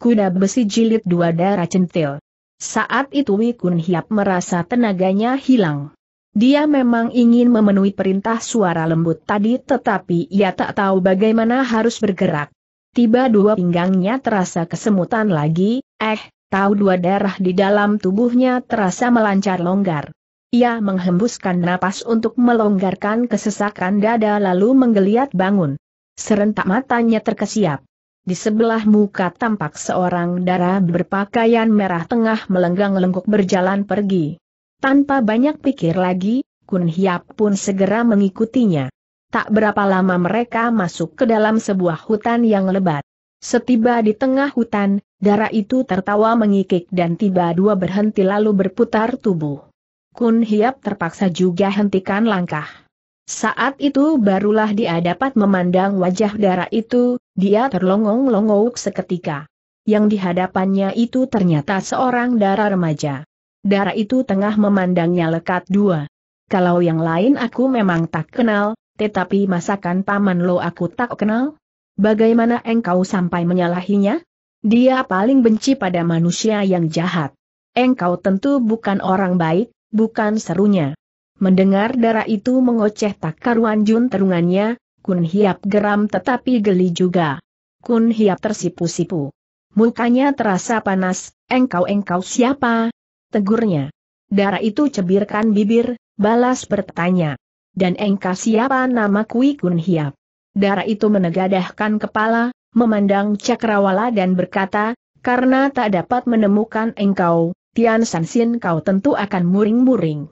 Kuda Besi Jilid Dua Darah Centil. Saat itu Wikun Hiap merasa tenaganya hilang. Dia memang ingin memenuhi perintah suara lembut tadi tetapi ia tak tahu bagaimana harus bergerak. Tiba dua pinggangnya terasa kesemutan lagi, eh, tahu dua darah di dalam tubuhnya terasa melancar longgar. Ia menghembuskan napas untuk melonggarkan kesesakan dada lalu menggeliat bangun. Serentak matanya terkesiap. Di sebelah muka tampak seorang darah berpakaian merah tengah melenggang lengkuk berjalan pergi. Tanpa banyak pikir lagi, Kun Hiap pun segera mengikutinya. Tak berapa lama mereka masuk ke dalam sebuah hutan yang lebat. Setiba di tengah hutan, darah itu tertawa mengikik dan tiba dua berhenti lalu berputar tubuh. Kun Hiap terpaksa juga hentikan langkah. Saat itu barulah dia dapat memandang wajah darah itu, dia terlongong longong seketika. Yang dihadapannya itu ternyata seorang darah remaja. Darah itu tengah memandangnya lekat dua. Kalau yang lain aku memang tak kenal, tetapi masakan paman lo aku tak kenal? Bagaimana engkau sampai menyalahinya? Dia paling benci pada manusia yang jahat. Engkau tentu bukan orang baik, bukan serunya. Mendengar darah itu mengoceh tak karuan Jun terungannya, Kun Hiap geram tetapi geli juga. Kun Hiap tersipu-sipu. Mukanya terasa panas, engkau-engkau siapa? Tegurnya. Darah itu cebirkan bibir, balas bertanya. Dan engkau siapa nama kui Kun Hiap? Darah itu menegadahkan kepala, memandang Cakrawala dan berkata, karena tak dapat menemukan engkau, Tian Sansin kau tentu akan muring-muring.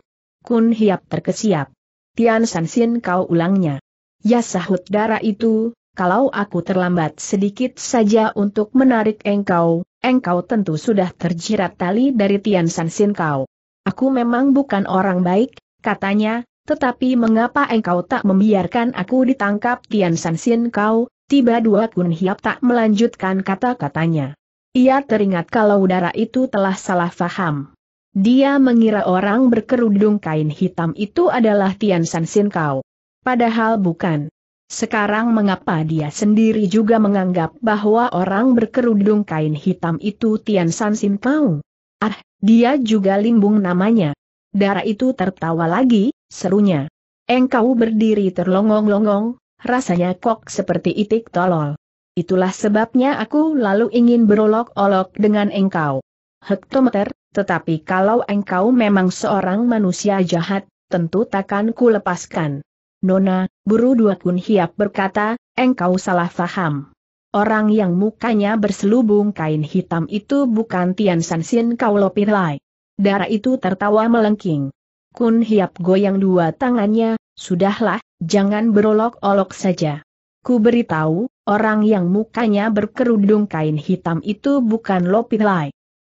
Kun Hiap terkesiap. Tian Sansin kau ulangnya. Ya sahut darah itu, kalau aku terlambat sedikit saja untuk menarik engkau, engkau tentu sudah terjerat tali dari Tian Sansin kau. Aku memang bukan orang baik, katanya, tetapi mengapa engkau tak membiarkan aku ditangkap Tian Sansin kau, tiba dua Kun Hiap tak melanjutkan kata-katanya. Ia teringat kalau darah itu telah salah faham. Dia mengira orang berkerudung kain hitam itu adalah Tian San Sin Kau. Padahal bukan. Sekarang mengapa dia sendiri juga menganggap bahwa orang berkerudung kain hitam itu Tian San Sin Kau? Ah, dia juga limbung namanya. Darah itu tertawa lagi, serunya. Engkau berdiri terlongong-longong, rasanya kok seperti itik tolol. Itulah sebabnya aku lalu ingin berolok-olok dengan engkau. Hektometer, tetapi kalau engkau memang seorang manusia jahat, tentu takkan ku lepaskan. Nona, buru dua kun hiap berkata, engkau salah faham. Orang yang mukanya berselubung kain hitam itu bukan Tian Sansin kau lopilai. Darah itu tertawa melengking. Kun hiap goyang dua tangannya, sudahlah, jangan berolok-olok saja. Ku beritahu, orang yang mukanya berkerudung kain hitam itu bukan lopilai.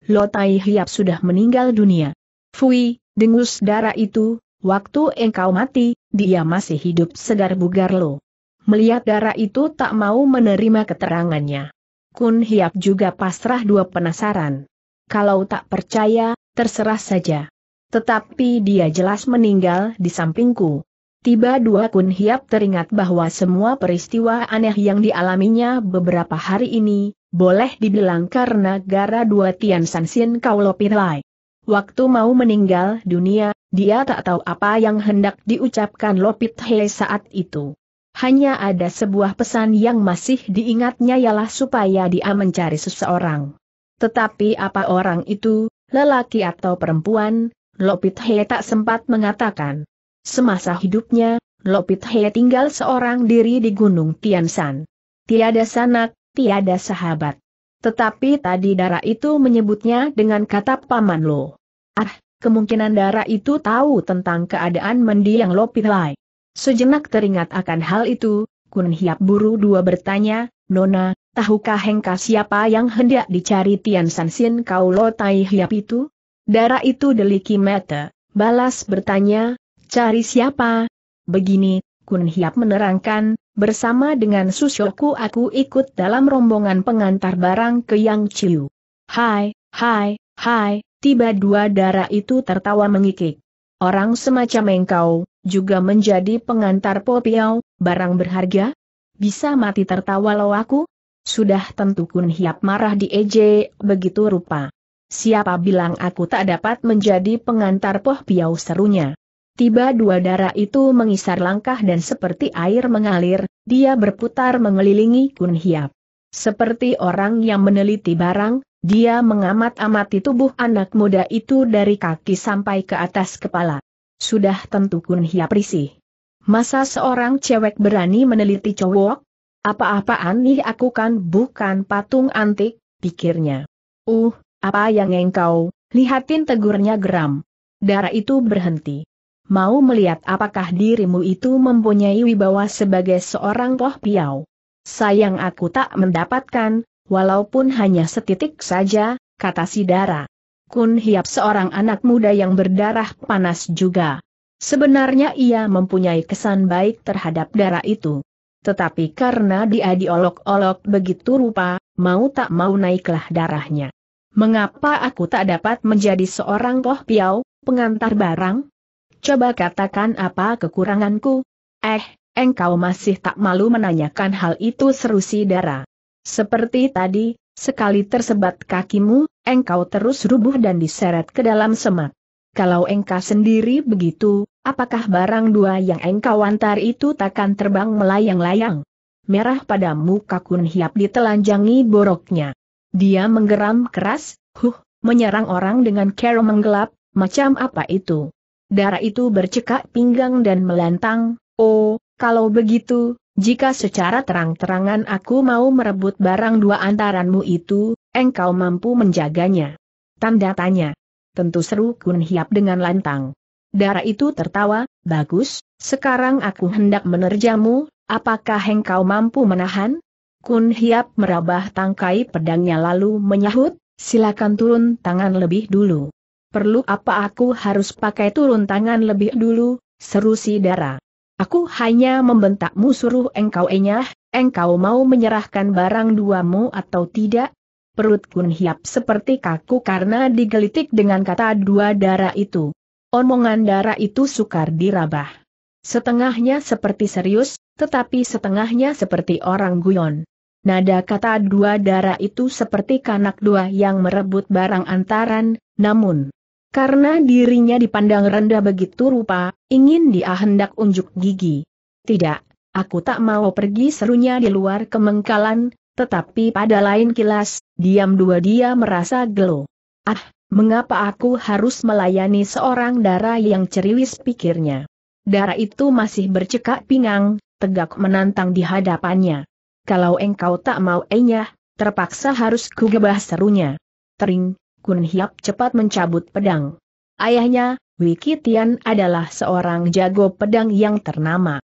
Lotai Hiap sudah meninggal dunia. Fui, dengus darah itu, waktu engkau mati, dia masih hidup segar bugar lo. Melihat darah itu tak mau menerima keterangannya. Kun Hiap juga pasrah dua penasaran. Kalau tak percaya, terserah saja. Tetapi dia jelas meninggal di sampingku. Tiba dua Kun Hiap teringat bahwa semua peristiwa aneh yang dialaminya beberapa hari ini, boleh dibilang karena gara dua Tian kau Kaulo Pirlai. Waktu mau meninggal dunia, dia tak tahu apa yang hendak diucapkan Lopit He saat itu. Hanya ada sebuah pesan yang masih diingatnya ialah supaya dia mencari seseorang. Tetapi apa orang itu, lelaki atau perempuan, Lopit He tak sempat mengatakan. Semasa hidupnya, Lopit He tinggal seorang diri di Gunung Tian San. Tiada sanak, tiada sahabat. Tetapi tadi darah itu menyebutnya dengan kata paman lo. Ah, kemungkinan darah itu tahu tentang keadaan mendiang Lo pilai. Sejenak teringat akan hal itu, Kun Hiap Buru dua bertanya, Nona, tahukah Hengka siapa yang hendak dicari Tian Sin kau Lo Tai Hiap itu? Darah itu deliki mata, balas bertanya, cari siapa? Begini, Kun Hiap menerangkan, Bersama dengan Susyoku aku ikut dalam rombongan pengantar barang ke Yang Chiu. Hai, hai, hai, tiba dua darah itu tertawa mengikik. Orang semacam engkau, juga menjadi pengantar popiau, barang berharga? Bisa mati tertawa lo aku? Sudah tentu Kun Hiap marah di EJ, begitu rupa. Siapa bilang aku tak dapat menjadi pengantar poh piau serunya. Tiba dua darah itu mengisar langkah dan seperti air mengalir, dia berputar mengelilingi Kun Hiap. Seperti orang yang meneliti barang, dia mengamat-amati tubuh anak muda itu dari kaki sampai ke atas kepala. Sudah tentu Kun Hiap risih. Masa seorang cewek berani meneliti cowok? Apa-apaan nih aku kan bukan patung antik, pikirnya. Uh, apa yang engkau, lihatin tegurnya geram. Darah itu berhenti mau melihat apakah dirimu itu mempunyai wibawa sebagai seorang poh piau. Sayang aku tak mendapatkan, walaupun hanya setitik saja, kata Sidara. Kun Hiap seorang anak muda yang berdarah panas juga. Sebenarnya ia mempunyai kesan baik terhadap darah itu. Tetapi karena dia diolok-olok begitu rupa, mau tak mau naiklah darahnya. Mengapa aku tak dapat menjadi seorang poh piau, pengantar barang? Coba katakan apa kekuranganku? Eh, engkau masih tak malu menanyakan hal itu seru si Dara. Seperti tadi, sekali tersebat kakimu, engkau terus rubuh dan diseret ke dalam semak. Kalau engkau sendiri begitu, apakah barang dua yang engkau antar itu takkan terbang melayang-layang? Merah pada muka Kun Hiap ditelanjangi boroknya. Dia menggeram keras, huh, menyerang orang dengan kero menggelap, macam apa itu? Darah itu bercekak pinggang dan melantang, oh, kalau begitu, jika secara terang-terangan aku mau merebut barang dua antaranmu itu, engkau mampu menjaganya. Tanda tanya. Tentu seru Kun Hiap dengan lantang. Darah itu tertawa, bagus, sekarang aku hendak menerjamu, apakah engkau mampu menahan? Kun Hiap merabah tangkai pedangnya lalu menyahut, silakan turun tangan lebih dulu perlu apa aku harus pakai turun tangan lebih dulu, seru si Dara. Aku hanya membentakmu suruh engkau enyah, engkau mau menyerahkan barang duamu atau tidak? Perut Kun Hiap seperti kaku karena digelitik dengan kata dua darah itu. Omongan darah itu sukar dirabah. Setengahnya seperti serius, tetapi setengahnya seperti orang guyon. Nada kata dua darah itu seperti kanak dua yang merebut barang antaran, namun karena dirinya dipandang rendah begitu rupa, ingin dia hendak unjuk gigi. Tidak, aku tak mau pergi serunya di luar kemengkalan, tetapi pada lain kilas, diam dua dia merasa gelo. Ah, mengapa aku harus melayani seorang darah yang ceriwis pikirnya? Darah itu masih bercekak pinggang, tegak menantang di hadapannya. Kalau engkau tak mau enyah, terpaksa harus kugebah serunya. Tering, Kun Hiap cepat mencabut pedang. Ayahnya, Wikitian adalah seorang jago pedang yang ternama.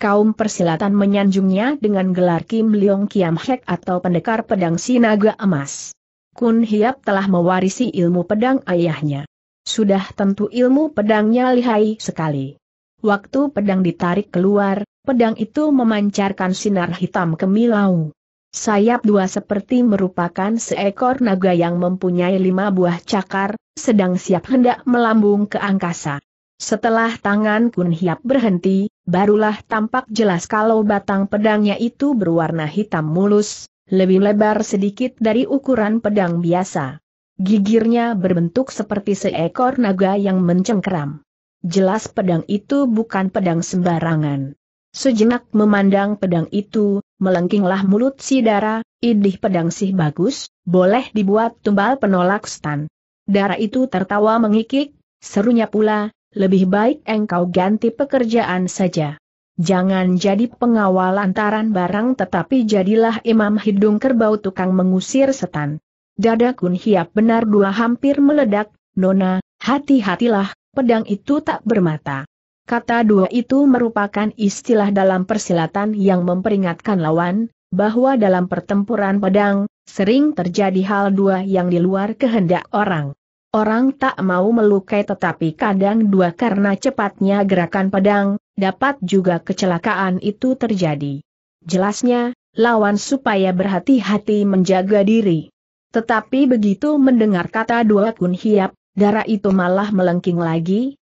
Kaum persilatan menyanjungnya dengan gelar Kim Leong Kiam Hek atau pendekar pedang Sinaga Emas. Kun Hiap telah mewarisi ilmu pedang ayahnya. Sudah tentu ilmu pedangnya lihai sekali. Waktu pedang ditarik keluar, pedang itu memancarkan sinar hitam kemilau. Sayap dua seperti merupakan seekor naga yang mempunyai lima buah cakar, sedang siap hendak melambung ke angkasa. Setelah tangan Kun Hiap berhenti, barulah tampak jelas kalau batang pedangnya itu berwarna hitam mulus, lebih lebar sedikit dari ukuran pedang biasa. Gigirnya berbentuk seperti seekor naga yang mencengkeram. Jelas pedang itu bukan pedang sembarangan. Sejenak memandang pedang itu, melengkinglah mulut si Dara, idih pedang sih bagus, boleh dibuat tumbal penolak stan. Dara itu tertawa mengikik, serunya pula, lebih baik engkau ganti pekerjaan saja. Jangan jadi pengawal antaran barang tetapi jadilah imam hidung kerbau tukang mengusir setan. Dada kun hiap benar dua hampir meledak, Nona, hati-hatilah, pedang itu tak bermata. Kata dua itu merupakan istilah dalam persilatan yang memperingatkan lawan, bahwa dalam pertempuran pedang, sering terjadi hal dua yang di luar kehendak orang. Orang tak mau melukai tetapi kadang dua karena cepatnya gerakan pedang, dapat juga kecelakaan itu terjadi. Jelasnya, lawan supaya berhati-hati menjaga diri. Tetapi begitu mendengar kata dua kun hiap, darah itu malah melengking lagi,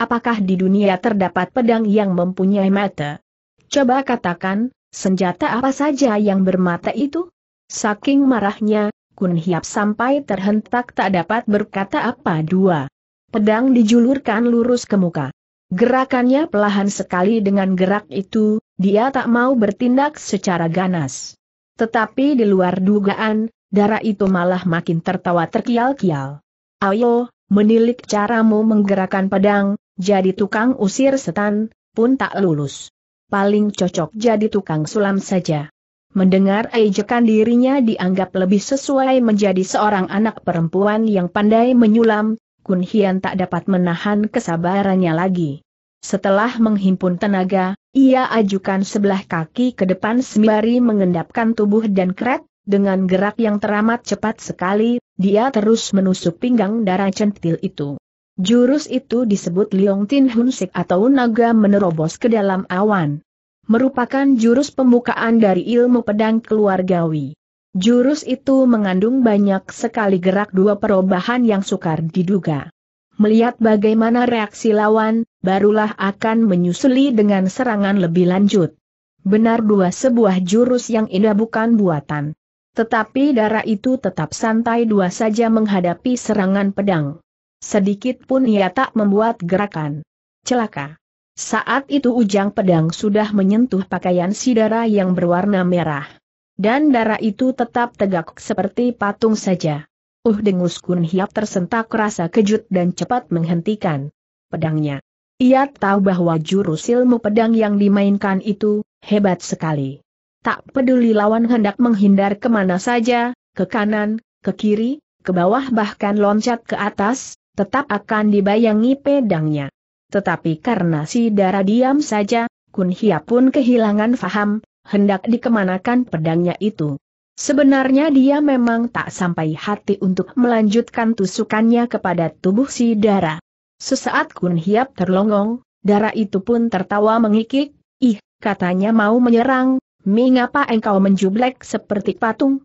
apakah di dunia terdapat pedang yang mempunyai mata? Coba katakan, senjata apa saja yang bermata itu? Saking marahnya, Kun Hiap sampai terhentak tak dapat berkata apa dua. Pedang dijulurkan lurus ke muka. Gerakannya pelahan sekali dengan gerak itu, dia tak mau bertindak secara ganas. Tetapi di luar dugaan, darah itu malah makin tertawa terkial-kial. Ayo, menilik caramu menggerakkan pedang, jadi tukang usir setan, pun tak lulus. Paling cocok jadi tukang sulam saja. Mendengar ejekan dirinya dianggap lebih sesuai menjadi seorang anak perempuan yang pandai menyulam, Kun Hian tak dapat menahan kesabarannya lagi. Setelah menghimpun tenaga, ia ajukan sebelah kaki ke depan sembari mengendapkan tubuh dan kret, dengan gerak yang teramat cepat sekali, dia terus menusuk pinggang darah centil itu. Jurus itu disebut Liong Tin Hun Sik atau naga menerobos ke dalam awan. Merupakan jurus pembukaan dari ilmu pedang keluargawi. Jurus itu mengandung banyak sekali gerak dua perubahan yang sukar diduga. Melihat bagaimana reaksi lawan, barulah akan menyusuli dengan serangan lebih lanjut. Benar dua sebuah jurus yang indah bukan buatan. Tetapi darah itu tetap santai dua saja menghadapi serangan pedang. Sedikit pun ia tak membuat gerakan. Celaka. Saat itu ujang pedang sudah menyentuh pakaian si darah yang berwarna merah. Dan darah itu tetap tegak seperti patung saja. Uh dengus Kun Hiap tersentak rasa kejut dan cepat menghentikan pedangnya. Ia tahu bahwa jurus ilmu pedang yang dimainkan itu, hebat sekali. Tak peduli lawan hendak menghindar kemana saja, ke kanan, ke kiri, ke bawah bahkan loncat ke atas, tetap akan dibayangi pedangnya. Tetapi karena si darah diam saja, Kun Hia pun kehilangan faham, hendak dikemanakan pedangnya itu. Sebenarnya dia memang tak sampai hati untuk melanjutkan tusukannya kepada tubuh si darah. Sesaat Kun Hiap terlongong, darah itu pun tertawa mengikik, ih, katanya mau menyerang, mengapa engkau menjublek seperti patung?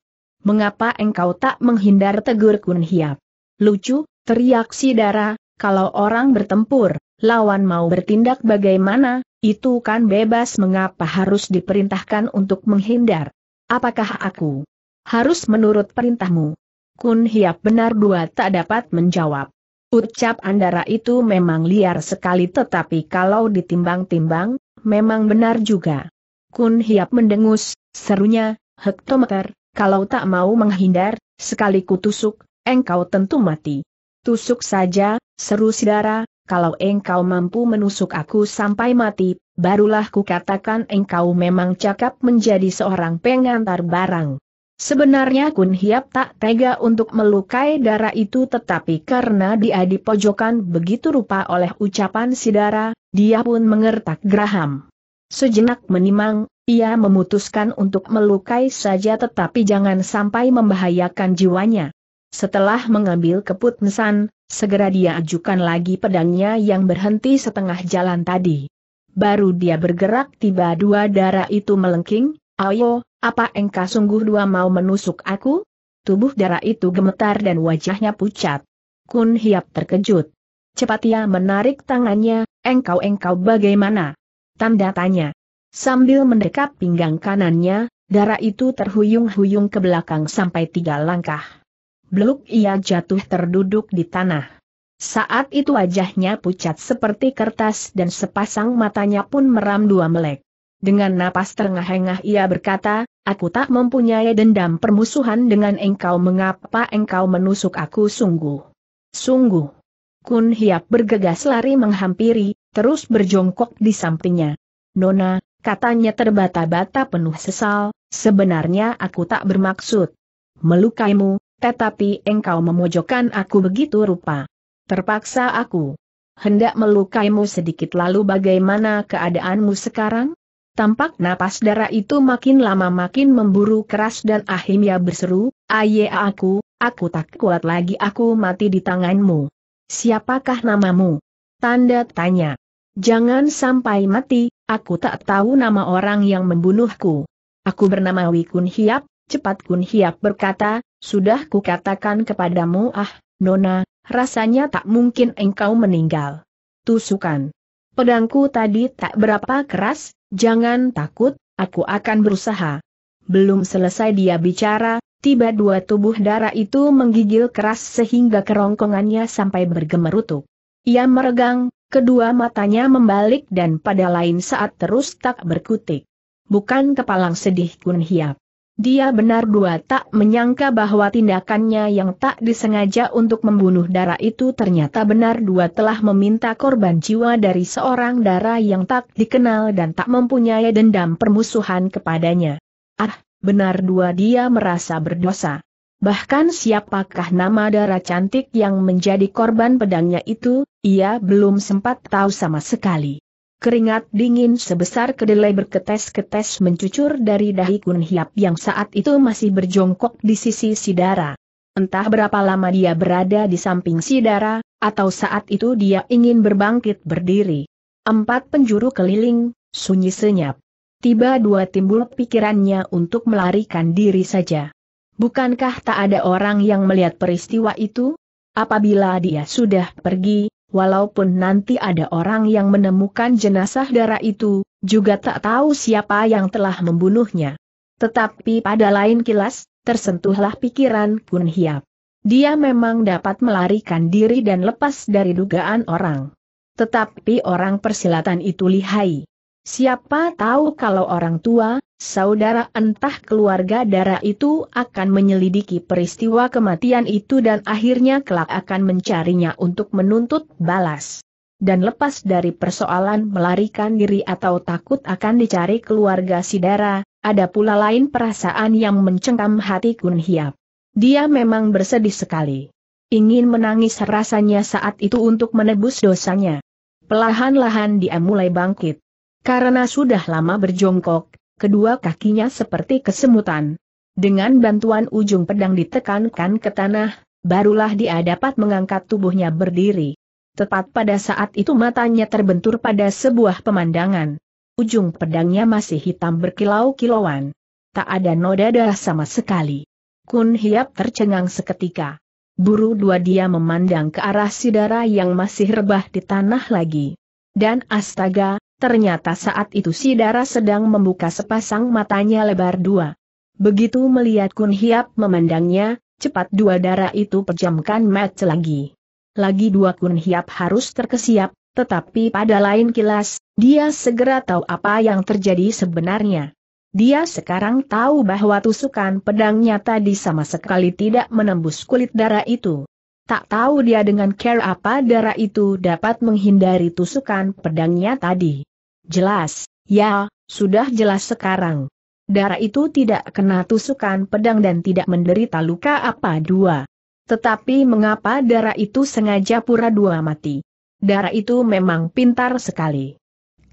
Mengapa engkau tak menghindar tegur Kun Hiap? Lucu, Teriak si Dara, kalau orang bertempur, lawan mau bertindak bagaimana, itu kan bebas mengapa harus diperintahkan untuk menghindar. Apakah aku harus menurut perintahmu? Kun Hiap benar dua tak dapat menjawab. Ucap Andara itu memang liar sekali tetapi kalau ditimbang-timbang, memang benar juga. Kun Hiap mendengus, serunya, hektometer, kalau tak mau menghindar, sekali kutusuk, engkau tentu mati. Tusuk saja, seru Sidara. kalau engkau mampu menusuk aku sampai mati, barulah kukatakan engkau memang cakap menjadi seorang pengantar barang. Sebenarnya Kun Hiap tak tega untuk melukai darah itu tetapi karena dia dipojokan begitu rupa oleh ucapan Sidara, dia pun mengertak geraham. Sejenak menimang, ia memutuskan untuk melukai saja tetapi jangan sampai membahayakan jiwanya. Setelah mengambil keputusan, segera dia ajukan lagi pedangnya yang berhenti setengah jalan tadi. Baru dia bergerak tiba dua darah itu melengking, ayo, apa engkau sungguh dua mau menusuk aku? Tubuh darah itu gemetar dan wajahnya pucat. Kun Hiap terkejut. Cepat ia menarik tangannya, engkau-engkau bagaimana? Tanda tanya. Sambil mendekap pinggang kanannya, darah itu terhuyung-huyung ke belakang sampai tiga langkah bluk ia jatuh terduduk di tanah. Saat itu wajahnya pucat seperti kertas dan sepasang matanya pun meram dua melek. Dengan napas terengah-engah ia berkata, aku tak mempunyai dendam permusuhan dengan engkau mengapa engkau menusuk aku sungguh. Sungguh. Kun Hiap bergegas lari menghampiri, terus berjongkok di sampingnya. Nona, katanya terbata-bata penuh sesal, sebenarnya aku tak bermaksud melukaimu, tetapi engkau memojokkan aku begitu rupa. Terpaksa aku hendak melukaimu sedikit lalu bagaimana keadaanmu sekarang? Tampak napas darah itu makin lama makin memburu keras dan akhirnya berseru, Aye aku, aku tak kuat lagi aku mati di tanganmu. Siapakah namamu? Tanda tanya. Jangan sampai mati, aku tak tahu nama orang yang membunuhku. Aku bernama Wikun Hiap, cepat Kun Hiap berkata, sudah kukatakan kepadamu ah, Nona, rasanya tak mungkin engkau meninggal. Tusukan. Pedangku tadi tak berapa keras, jangan takut, aku akan berusaha. Belum selesai dia bicara, tiba dua tubuh darah itu menggigil keras sehingga kerongkongannya sampai bergemerutuk. Ia meregang, kedua matanya membalik dan pada lain saat terus tak berkutik. Bukan kepalang sedih Kun Hiap. Dia benar dua tak menyangka bahwa tindakannya yang tak disengaja untuk membunuh darah itu ternyata benar dua telah meminta korban jiwa dari seorang darah yang tak dikenal dan tak mempunyai dendam permusuhan kepadanya. Ah, benar dua dia merasa berdosa. Bahkan siapakah nama darah cantik yang menjadi korban pedangnya itu, ia belum sempat tahu sama sekali. Keringat dingin sebesar kedelai berketes-ketes mencucur dari dahi Kun Hiap yang saat itu masih berjongkok di sisi Sidara. Entah berapa lama dia berada di samping Sidara, atau saat itu dia ingin berbangkit berdiri. Empat penjuru keliling, sunyi senyap. Tiba dua timbul pikirannya untuk melarikan diri saja. Bukankah tak ada orang yang melihat peristiwa itu? Apabila dia sudah pergi, walaupun nanti ada orang yang menemukan jenazah darah itu, juga tak tahu siapa yang telah membunuhnya. Tetapi pada lain kilas, tersentuhlah pikiran Kun Hiap. Dia memang dapat melarikan diri dan lepas dari dugaan orang. Tetapi orang persilatan itu lihai. Siapa tahu kalau orang tua, saudara entah keluarga darah itu akan menyelidiki peristiwa kematian itu dan akhirnya kelak akan mencarinya untuk menuntut balas. Dan lepas dari persoalan melarikan diri atau takut akan dicari keluarga si darah, ada pula lain perasaan yang mencengkam hati Kun Hiap. Dia memang bersedih sekali. Ingin menangis rasanya saat itu untuk menebus dosanya. Pelahan-lahan dia mulai bangkit. Karena sudah lama berjongkok, kedua kakinya seperti kesemutan. Dengan bantuan ujung pedang ditekankan ke tanah, barulah dia dapat mengangkat tubuhnya berdiri. Tepat pada saat itu matanya terbentur pada sebuah pemandangan. Ujung pedangnya masih hitam berkilau-kilauan. Tak ada noda darah sama sekali. Kun Hiap tercengang seketika. Buru dua dia memandang ke arah Sidara yang masih rebah di tanah lagi. Dan astaga, Ternyata saat itu si Dara sedang membuka sepasang matanya lebar dua. Begitu melihat Kun Hiap memandangnya, cepat dua darah itu pejamkan match lagi. Lagi dua Kun Hiap harus terkesiap, tetapi pada lain kilas, dia segera tahu apa yang terjadi sebenarnya. Dia sekarang tahu bahwa tusukan pedangnya tadi sama sekali tidak menembus kulit darah itu. Tak tahu dia dengan care apa darah itu dapat menghindari tusukan pedangnya tadi. Jelas, ya, sudah jelas sekarang. Darah itu tidak kena tusukan pedang dan tidak menderita luka apa dua. Tetapi mengapa darah itu sengaja pura-dua mati? Darah itu memang pintar sekali.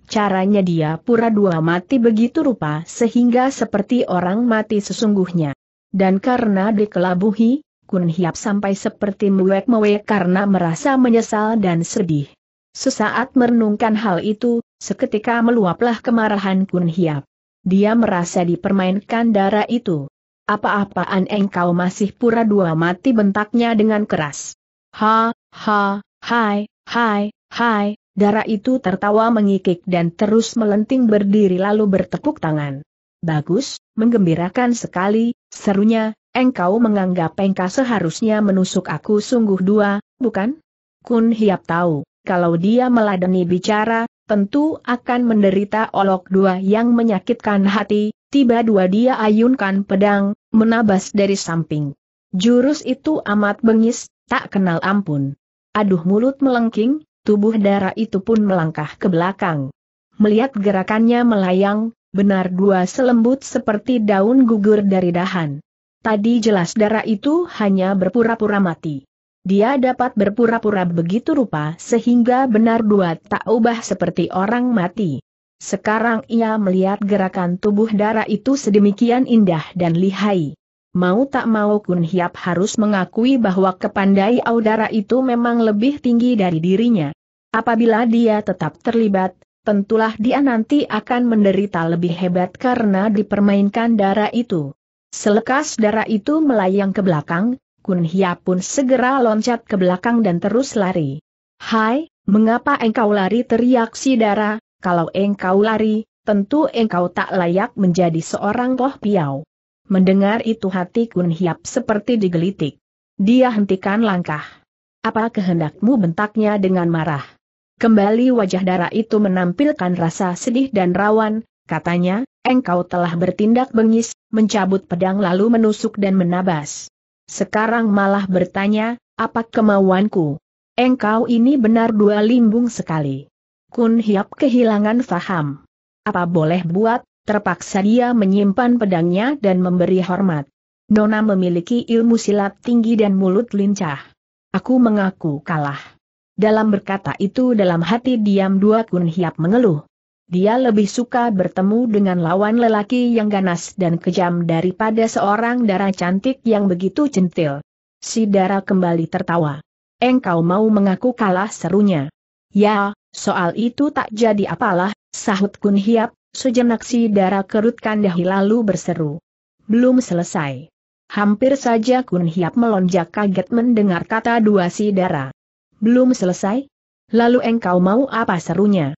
Caranya dia pura-dua mati begitu rupa sehingga seperti orang mati sesungguhnya. Dan karena dikelabuhi, Kun Hiap sampai seperti mewek-mewek karena merasa menyesal dan sedih. Sesaat merenungkan hal itu, seketika meluaplah kemarahan Kun Hiap. Dia merasa dipermainkan darah itu. Apa-apaan engkau masih pura dua mati bentaknya dengan keras. Ha, ha, hai, hai, hai, darah itu tertawa mengikik dan terus melenting berdiri lalu bertepuk tangan. Bagus, menggembirakan sekali, serunya, engkau menganggap engkau seharusnya menusuk aku sungguh dua, bukan? Kun Hiap tahu, kalau dia meladeni bicara, tentu akan menderita olok dua yang menyakitkan hati, tiba dua dia ayunkan pedang, menabas dari samping. Jurus itu amat bengis, tak kenal ampun. Aduh mulut melengking, tubuh darah itu pun melangkah ke belakang. Melihat gerakannya melayang, benar dua selembut seperti daun gugur dari dahan. Tadi jelas darah itu hanya berpura-pura mati. Dia dapat berpura-pura begitu rupa sehingga benar dua tak ubah seperti orang mati. Sekarang ia melihat gerakan tubuh darah itu sedemikian indah dan lihai. Mau tak mau Kun Hiap harus mengakui bahwa kepandai audara itu memang lebih tinggi dari dirinya. Apabila dia tetap terlibat, tentulah dia nanti akan menderita lebih hebat karena dipermainkan darah itu. Selekas darah itu melayang ke belakang, Kun Hia pun segera loncat ke belakang dan terus lari. Hai, mengapa engkau lari teriak si darah, kalau engkau lari, tentu engkau tak layak menjadi seorang poh piau. Mendengar itu hati Kun Hiap seperti digelitik. Dia hentikan langkah. Apa kehendakmu bentaknya dengan marah? Kembali wajah darah itu menampilkan rasa sedih dan rawan, katanya, engkau telah bertindak bengis, mencabut pedang lalu menusuk dan menabas. Sekarang malah bertanya, apa kemauanku? Engkau ini benar dua limbung sekali. Kun Hiap kehilangan faham. Apa boleh buat, terpaksa dia menyimpan pedangnya dan memberi hormat. Nona memiliki ilmu silat tinggi dan mulut lincah. Aku mengaku kalah. Dalam berkata itu dalam hati diam dua Kun Hiap mengeluh. Dia lebih suka bertemu dengan lawan lelaki yang ganas dan kejam daripada seorang darah cantik yang begitu centil. Si darah kembali tertawa. Engkau mau mengaku kalah serunya. Ya, soal itu tak jadi apalah, sahut Kun Hiap, sejenak si darah kerutkan dahi lalu berseru. Belum selesai. Hampir saja Kun Hiap melonjak kaget mendengar kata dua si darah. Belum selesai? Lalu engkau mau apa serunya?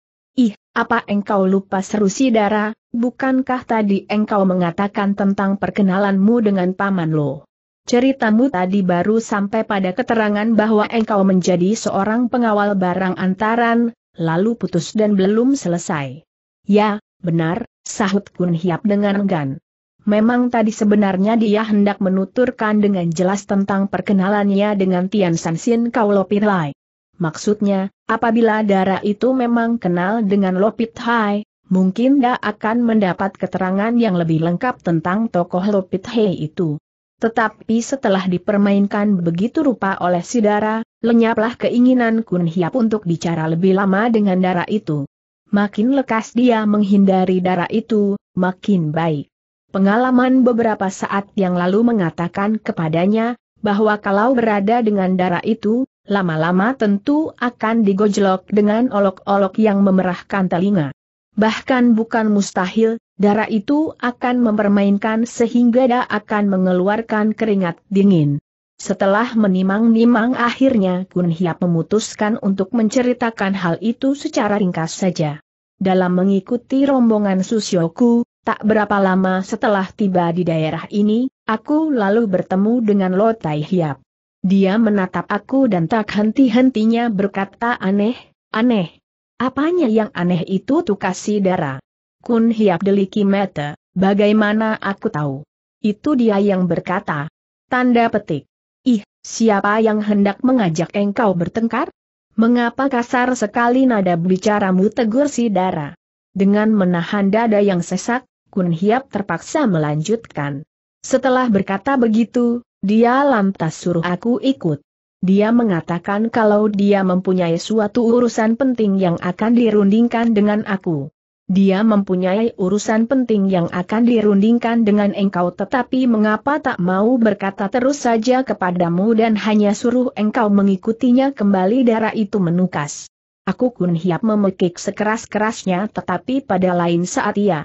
Apa engkau lupa seru si Dara, bukankah tadi engkau mengatakan tentang perkenalanmu dengan Paman Lo? Ceritamu tadi baru sampai pada keterangan bahwa engkau menjadi seorang pengawal barang antaran, lalu putus dan belum selesai. Ya, benar, sahut Kun Hiap dengan enggan. Memang tadi sebenarnya dia hendak menuturkan dengan jelas tentang perkenalannya dengan Tian Sansin Kaulo Pirlai. Maksudnya, apabila darah itu memang kenal dengan Lopit Hai, mungkin dia akan mendapat keterangan yang lebih lengkap tentang tokoh Lopit Hai itu. Tetapi setelah dipermainkan begitu rupa oleh si Dara, lenyaplah keinginan Kun Hiap untuk bicara lebih lama dengan Dara itu. Makin lekas dia menghindari Dara itu, makin baik. Pengalaman beberapa saat yang lalu mengatakan kepadanya, bahwa kalau berada dengan Dara itu, lama-lama tentu akan digojlok dengan olok-olok yang memerahkan telinga. Bahkan bukan mustahil, darah itu akan mempermainkan sehingga dia akan mengeluarkan keringat dingin. Setelah menimang-nimang akhirnya Kun Hiap memutuskan untuk menceritakan hal itu secara ringkas saja. Dalam mengikuti rombongan Susyoku, tak berapa lama setelah tiba di daerah ini, aku lalu bertemu dengan Lotai Hiap. Dia menatap aku dan tak henti-hentinya berkata aneh, aneh. Apanya yang aneh itu tukasi darah? Kun hiap deliki mata, bagaimana aku tahu? Itu dia yang berkata. Tanda petik. Ih, siapa yang hendak mengajak engkau bertengkar? Mengapa kasar sekali nada bicaramu tegur si darah? Dengan menahan dada yang sesak, Kun Hiap terpaksa melanjutkan. Setelah berkata begitu, dia lantas suruh aku ikut. Dia mengatakan kalau dia mempunyai suatu urusan penting yang akan dirundingkan dengan aku. Dia mempunyai urusan penting yang akan dirundingkan dengan engkau tetapi mengapa tak mau berkata terus saja kepadamu dan hanya suruh engkau mengikutinya kembali darah itu menukas. Aku kun hiap memekik sekeras-kerasnya tetapi pada lain saat ia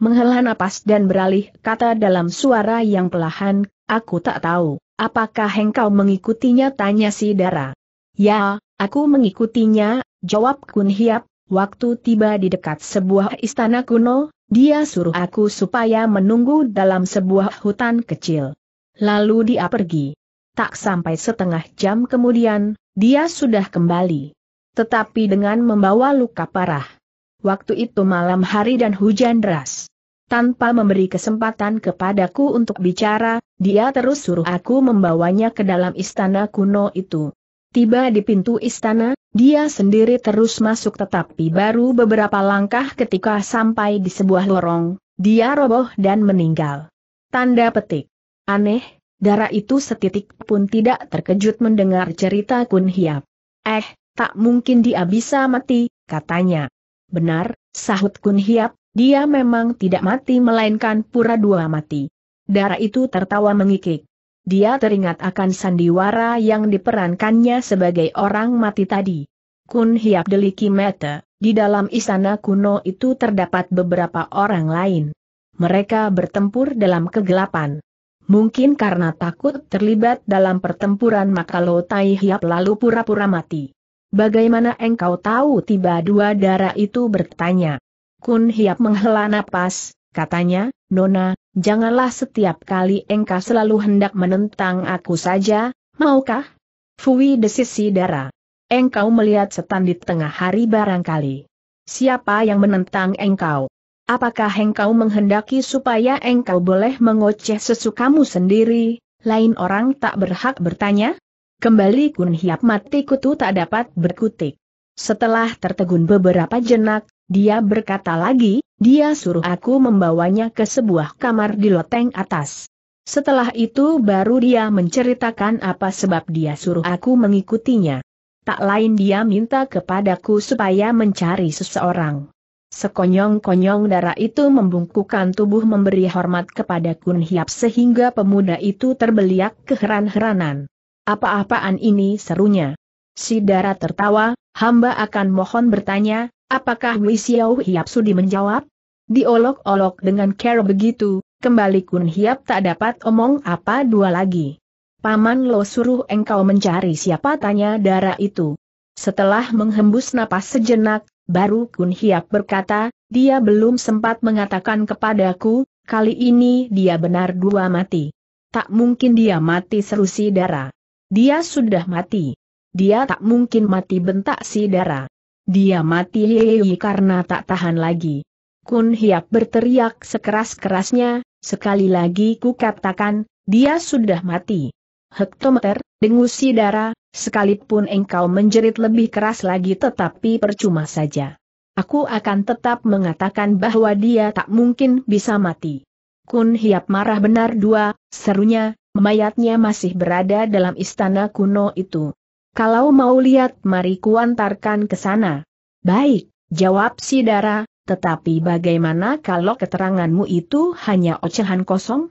menghela napas dan beralih kata dalam suara yang pelahan, Aku tak tahu, apakah engkau mengikutinya tanya si Dara. Ya, aku mengikutinya, jawab Kun Hiap, waktu tiba di dekat sebuah istana kuno, dia suruh aku supaya menunggu dalam sebuah hutan kecil. Lalu dia pergi. Tak sampai setengah jam kemudian, dia sudah kembali. Tetapi dengan membawa luka parah. Waktu itu malam hari dan hujan deras tanpa memberi kesempatan kepadaku untuk bicara, dia terus suruh aku membawanya ke dalam istana kuno itu. Tiba di pintu istana, dia sendiri terus masuk tetapi baru beberapa langkah ketika sampai di sebuah lorong, dia roboh dan meninggal. Tanda petik. Aneh, darah itu setitik pun tidak terkejut mendengar cerita Kun Hiap. Eh, tak mungkin dia bisa mati, katanya. Benar, sahut Kun Hiap, dia memang tidak mati melainkan pura-dua mati. Darah itu tertawa mengikik. Dia teringat akan sandiwara yang diperankannya sebagai orang mati tadi. Kun Hiap Deliki Mete, di dalam istana kuno itu terdapat beberapa orang lain. Mereka bertempur dalam kegelapan. Mungkin karena takut terlibat dalam pertempuran maka Lo Tai Hiap lalu pura-pura mati. Bagaimana engkau tahu tiba dua darah itu bertanya. Kun Hiap menghela napas, katanya, Nona, janganlah setiap kali engkau selalu hendak menentang aku saja, maukah? Fui desisi darah. Engkau melihat setan di tengah hari barangkali. Siapa yang menentang engkau? Apakah engkau menghendaki supaya engkau boleh mengoceh sesukamu sendiri, lain orang tak berhak bertanya? Kembali Kun Hiap mati kutu tak dapat berkutik. Setelah tertegun beberapa jenak, dia berkata lagi, dia suruh aku membawanya ke sebuah kamar di loteng atas. Setelah itu baru dia menceritakan apa sebab dia suruh aku mengikutinya. Tak lain dia minta kepadaku supaya mencari seseorang. Sekonyong-konyong darah itu membungkukkan tubuh memberi hormat kepada Kun Hiap sehingga pemuda itu terbeliak keheran-heranan. Apa-apaan ini serunya? Si darah tertawa, hamba akan mohon bertanya, Apakah Wei Xiao Hiap Sudi menjawab? Diolok-olok dengan cara begitu, kembali Kun Hiap tak dapat omong apa dua lagi. Paman Lo suruh engkau mencari siapa tanya darah itu. Setelah menghembus napas sejenak, baru Kun Hiap berkata, dia belum sempat mengatakan kepadaku, kali ini dia benar dua mati. Tak mungkin dia mati seru si darah. Dia sudah mati. Dia tak mungkin mati bentak si darah. Dia mati hehehe karena tak tahan lagi. Kun Hiap berteriak sekeras-kerasnya, sekali lagi ku katakan, dia sudah mati. Hektometer, dengusi darah, sekalipun engkau menjerit lebih keras lagi tetapi percuma saja. Aku akan tetap mengatakan bahwa dia tak mungkin bisa mati. Kun Hiap marah benar dua, serunya, mayatnya masih berada dalam istana kuno itu. Kalau mau lihat mari kuantarkan ke sana. Baik, jawab si Dara, tetapi bagaimana kalau keteranganmu itu hanya ocehan kosong?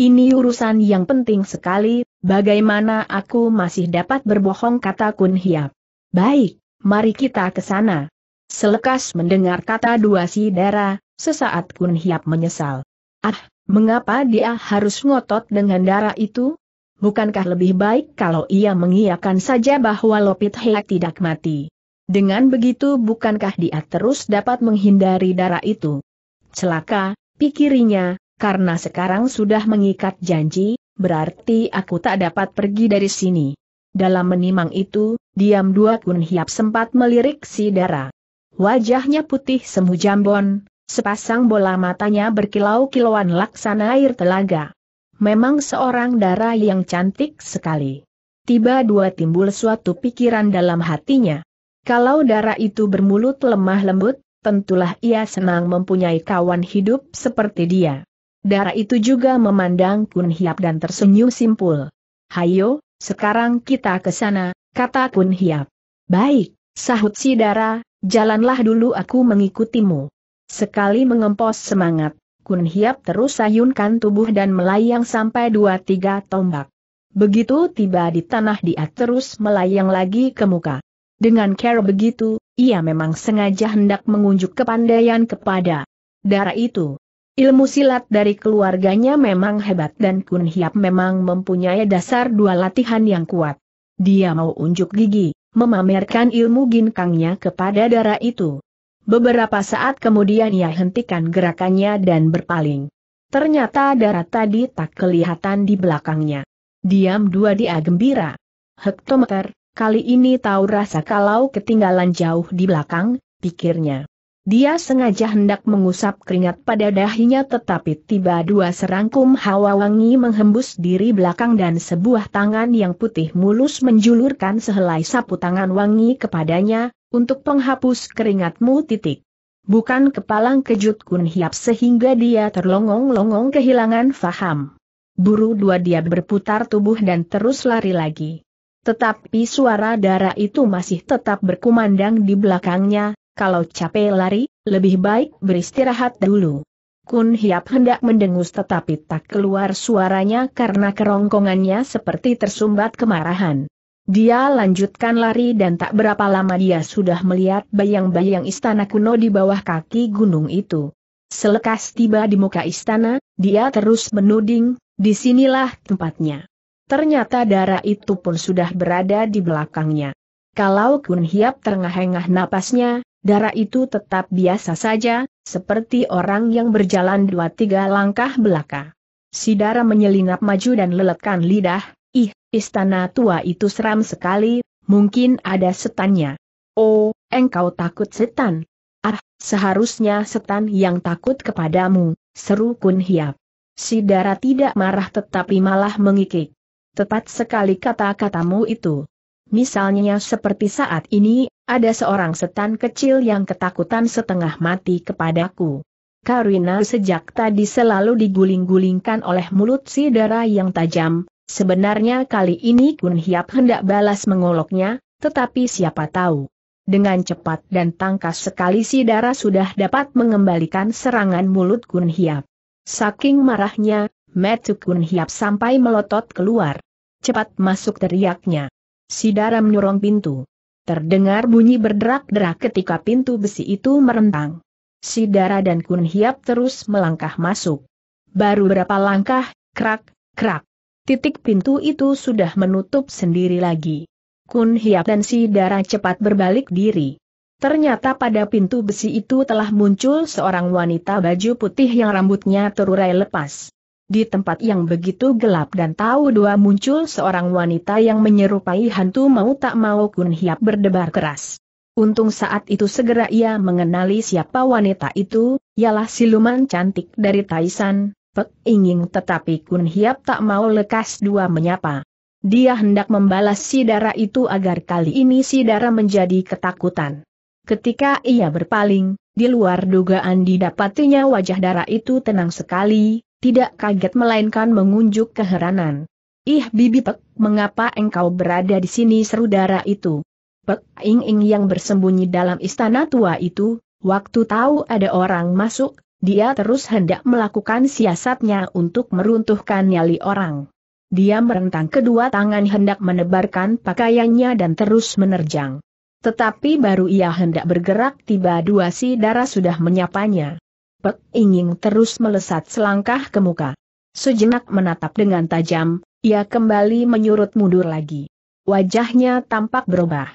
Ini urusan yang penting sekali, bagaimana aku masih dapat berbohong kata Kun Hiap. Baik, mari kita ke sana. Selekas mendengar kata dua si Dara, sesaat Kun Hiap menyesal. Ah, mengapa dia harus ngotot dengan darah itu? bukankah lebih baik kalau ia mengiakan saja bahwa Lopit Heak tidak mati? Dengan begitu bukankah dia terus dapat menghindari darah itu? Celaka, pikirinya, karena sekarang sudah mengikat janji, berarti aku tak dapat pergi dari sini. Dalam menimang itu, diam dua kun hiap sempat melirik si darah. Wajahnya putih semu jambon, sepasang bola matanya berkilau-kilauan laksana air telaga memang seorang darah yang cantik sekali. Tiba dua timbul suatu pikiran dalam hatinya. Kalau darah itu bermulut lemah lembut, tentulah ia senang mempunyai kawan hidup seperti dia. Darah itu juga memandang Kun Hiap dan tersenyum simpul. Hayo, sekarang kita ke sana, kata Kun Hiap. Baik, sahut si darah, jalanlah dulu aku mengikutimu. Sekali mengempos semangat, Kun Hiap terus sayunkan tubuh dan melayang sampai dua tiga tombak. Begitu tiba di tanah dia terus melayang lagi ke muka. Dengan cara begitu, ia memang sengaja hendak mengunjuk kepandaian kepada darah itu. Ilmu silat dari keluarganya memang hebat dan Kun Hiap memang mempunyai dasar dua latihan yang kuat. Dia mau unjuk gigi, memamerkan ilmu ginkangnya kepada darah itu. Beberapa saat kemudian ia hentikan gerakannya dan berpaling. Ternyata darah tadi tak kelihatan di belakangnya. Diam dua dia gembira. Hektometer, kali ini tahu rasa kalau ketinggalan jauh di belakang, pikirnya. Dia sengaja hendak mengusap keringat pada dahinya tetapi tiba dua serangkum hawa wangi menghembus diri belakang dan sebuah tangan yang putih mulus menjulurkan sehelai sapu tangan wangi kepadanya, untuk penghapus keringatmu titik. Bukan kepalang kejut Kun Hiap sehingga dia terlongong-longong kehilangan faham. Buru dua dia berputar tubuh dan terus lari lagi. Tetapi suara darah itu masih tetap berkumandang di belakangnya, kalau capek lari, lebih baik beristirahat dulu. Kun Hiap hendak mendengus tetapi tak keluar suaranya karena kerongkongannya seperti tersumbat kemarahan. Dia lanjutkan lari dan tak berapa lama dia sudah melihat bayang-bayang istana kuno di bawah kaki gunung itu. Selekas tiba di muka istana, dia terus menuding, disinilah tempatnya. Ternyata darah itu pun sudah berada di belakangnya. Kalau Kun Hiap terengah-engah napasnya, Darah itu tetap biasa saja, seperti orang yang berjalan dua tiga langkah belaka. Si darah menyelinap maju dan lelekan lidah, ih, istana tua itu seram sekali, mungkin ada setannya. Oh, engkau takut setan. Ah, seharusnya setan yang takut kepadamu, seru Kun Hiap. Si darah tidak marah tetapi malah mengikik. Tepat sekali kata-katamu itu. Misalnya seperti saat ini, ada seorang setan kecil yang ketakutan setengah mati kepadaku. Karina sejak tadi selalu diguling-gulingkan oleh mulut si darah yang tajam, sebenarnya kali ini Kun Hiap hendak balas mengoloknya, tetapi siapa tahu. Dengan cepat dan tangkas sekali si darah sudah dapat mengembalikan serangan mulut Kun Hiap. Saking marahnya, Metu Kun Hiap sampai melotot keluar. Cepat masuk teriaknya. Si darah menyorong pintu. Terdengar bunyi berderak-derak ketika pintu besi itu merentang. Sidara dan Kun Hiap terus melangkah masuk. Baru berapa langkah, krak, krak. Titik pintu itu sudah menutup sendiri lagi. Kun Hiap dan Sidara cepat berbalik diri. Ternyata pada pintu besi itu telah muncul seorang wanita baju putih yang rambutnya terurai lepas. Di tempat yang begitu gelap dan tahu dua muncul seorang wanita yang menyerupai hantu mau tak mau Kun Hiap berdebar keras. Untung saat itu segera ia mengenali siapa wanita itu, ialah siluman cantik dari Taisan, Pek Inging tetapi Kun Hiap tak mau lekas dua menyapa. Dia hendak membalas si darah itu agar kali ini si darah menjadi ketakutan. Ketika ia berpaling, di luar dugaan didapatinya wajah darah itu tenang sekali, tidak kaget melainkan mengunjuk keheranan. Ih bibi pek, mengapa engkau berada di sini seru darah itu? Pek Ing Ing yang bersembunyi dalam istana tua itu, waktu tahu ada orang masuk, dia terus hendak melakukan siasatnya untuk meruntuhkan nyali orang. Dia merentang kedua tangan hendak menebarkan pakaiannya dan terus menerjang. Tetapi baru ia hendak bergerak tiba dua si darah sudah menyapanya. Pek ingin terus melesat selangkah ke muka. Sejenak menatap dengan tajam, ia kembali menyurut mundur lagi. Wajahnya tampak berubah.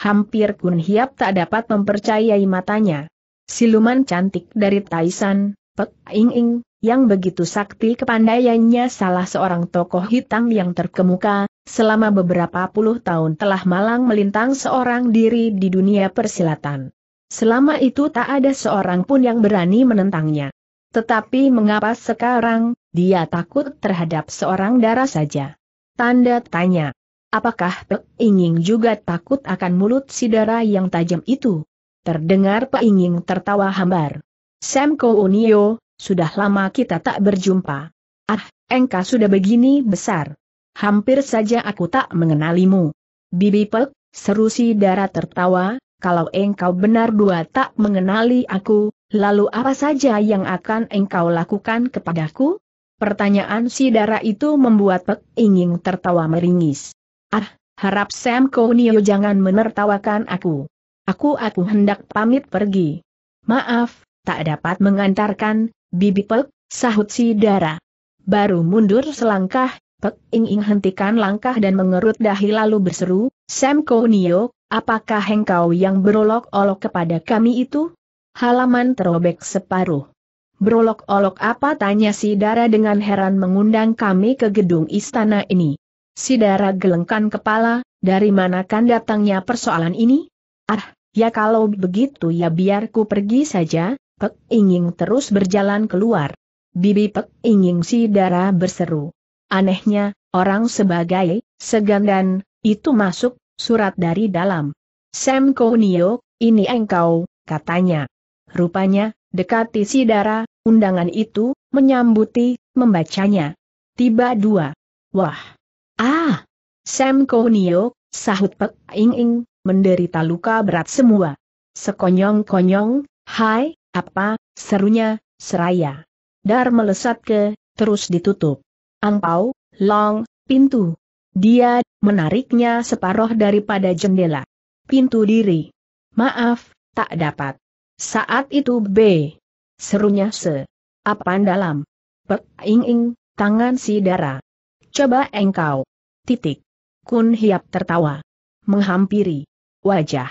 Hampir Kun Hiap tak dapat mempercayai matanya. Siluman cantik dari Taisan, Pek Ing Ing, yang begitu sakti kepandaiannya salah seorang tokoh hitam yang terkemuka, selama beberapa puluh tahun telah malang melintang seorang diri di dunia persilatan. Selama itu tak ada seorang pun yang berani menentangnya. Tetapi mengapa sekarang, dia takut terhadap seorang darah saja? Tanda tanya. Apakah Pek Inging juga takut akan mulut si darah yang tajam itu? Terdengar Pek Inging tertawa hambar. Sam Kounio, sudah lama kita tak berjumpa. Ah, engkau sudah begini besar. Hampir saja aku tak mengenalimu. Bibi Pek, seru si darah tertawa, kalau engkau benar dua tak mengenali aku, lalu apa saja yang akan engkau lakukan kepadaku? Pertanyaan si darah itu membuat Pek Inging tertawa meringis. Ah, harap Sam Konyo jangan menertawakan aku. Aku-aku hendak pamit pergi. Maaf, tak dapat mengantarkan, bibi Pek, sahut si darah. Baru mundur selangkah, Pek Inging hentikan langkah dan mengerut dahi lalu berseru, Sam Konyo. Apakah engkau yang berolok-olok kepada kami itu? Halaman terobek separuh. Berolok-olok apa tanya si Dara dengan heran mengundang kami ke gedung istana ini. Si Dara gelengkan kepala, dari manakan datangnya persoalan ini? Ah, ya kalau begitu ya biarku pergi saja, Pek ingin terus berjalan keluar. Bibi Pek ingin si Dara berseru. Anehnya, orang sebagai, segandan, itu masuk, Surat dari dalam. Sam Kounio, ini engkau, katanya. Rupanya, dekati si darah, undangan itu, menyambuti, membacanya. Tiba dua. Wah! Ah! Sam Kounio, sahut Pek Ing Ing, menderita luka berat semua. Sekonyong-konyong, hai, apa, serunya, seraya. Dar melesat ke, terus ditutup. Angpau, long, pintu. Dia, menariknya separoh daripada jendela. Pintu diri. Maaf, tak dapat. Saat itu B. Serunya se. Apaan dalam? Pek ing ing, tangan si dara. Coba engkau. Titik. Kun Hiap tertawa. Menghampiri. Wajah.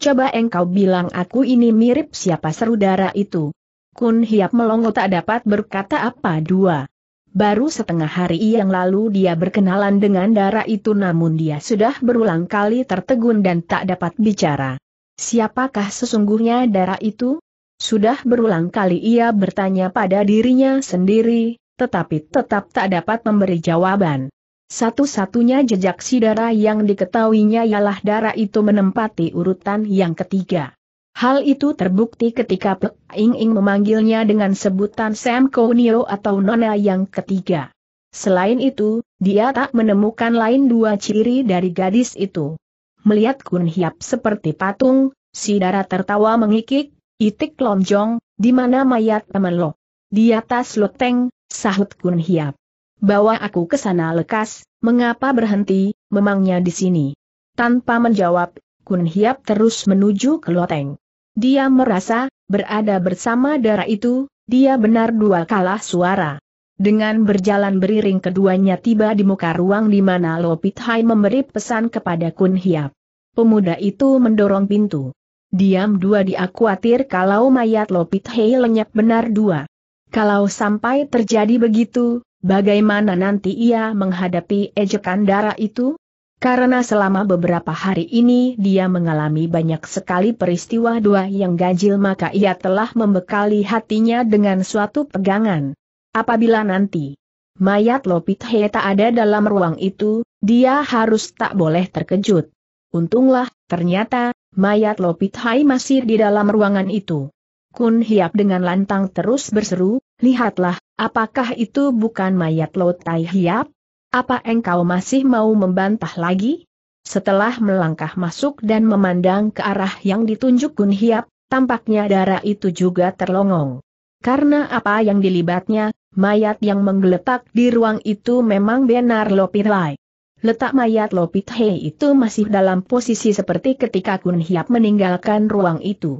Coba engkau bilang aku ini mirip siapa seru dara itu. Kun Hiap melongo tak dapat berkata apa dua. Baru setengah hari yang lalu dia berkenalan dengan darah itu namun dia sudah berulang kali tertegun dan tak dapat bicara. Siapakah sesungguhnya darah itu? Sudah berulang kali ia bertanya pada dirinya sendiri, tetapi tetap tak dapat memberi jawaban. Satu-satunya jejak si darah yang diketahuinya ialah darah itu menempati urutan yang ketiga. Hal itu terbukti ketika Pek Ing Ing memanggilnya dengan sebutan Sam Kounio atau Nona yang ketiga. Selain itu, dia tak menemukan lain dua ciri dari gadis itu. Melihat Kun Hiap seperti patung, si darah tertawa mengikik, itik lonjong, di mana mayat lo? Di atas loteng, sahut Kun Hiap. Bawa aku ke sana lekas, mengapa berhenti, memangnya di sini. Tanpa menjawab, Kun Hiap terus menuju ke loteng. Dia merasa, berada bersama darah itu, dia benar dua kalah suara. Dengan berjalan beriring keduanya tiba di muka ruang di mana Lopit Hai memberi pesan kepada Kun Hiap. Pemuda itu mendorong pintu. Diam dua dia khawatir kalau mayat Lopit Hai lenyap benar dua. Kalau sampai terjadi begitu, bagaimana nanti ia menghadapi ejekan darah itu? Karena selama beberapa hari ini dia mengalami banyak sekali peristiwa dua yang ganjil maka ia telah membekali hatinya dengan suatu pegangan. Apabila nanti mayat Lopit tak ada dalam ruang itu, dia harus tak boleh terkejut. Untunglah, ternyata, mayat Lopit Hai masih di dalam ruangan itu. Kun Hiap dengan lantang terus berseru, lihatlah, apakah itu bukan mayat Lotai Hiap? Apa engkau masih mau membantah lagi? Setelah melangkah masuk dan memandang ke arah yang ditunjuk Gun Hiap, tampaknya darah itu juga terlongong. Karena apa yang dilibatnya, mayat yang menggeletak di ruang itu memang benar Lopit Hai. Letak mayat Lopit Hai itu masih dalam posisi seperti ketika Gun Hiap meninggalkan ruang itu.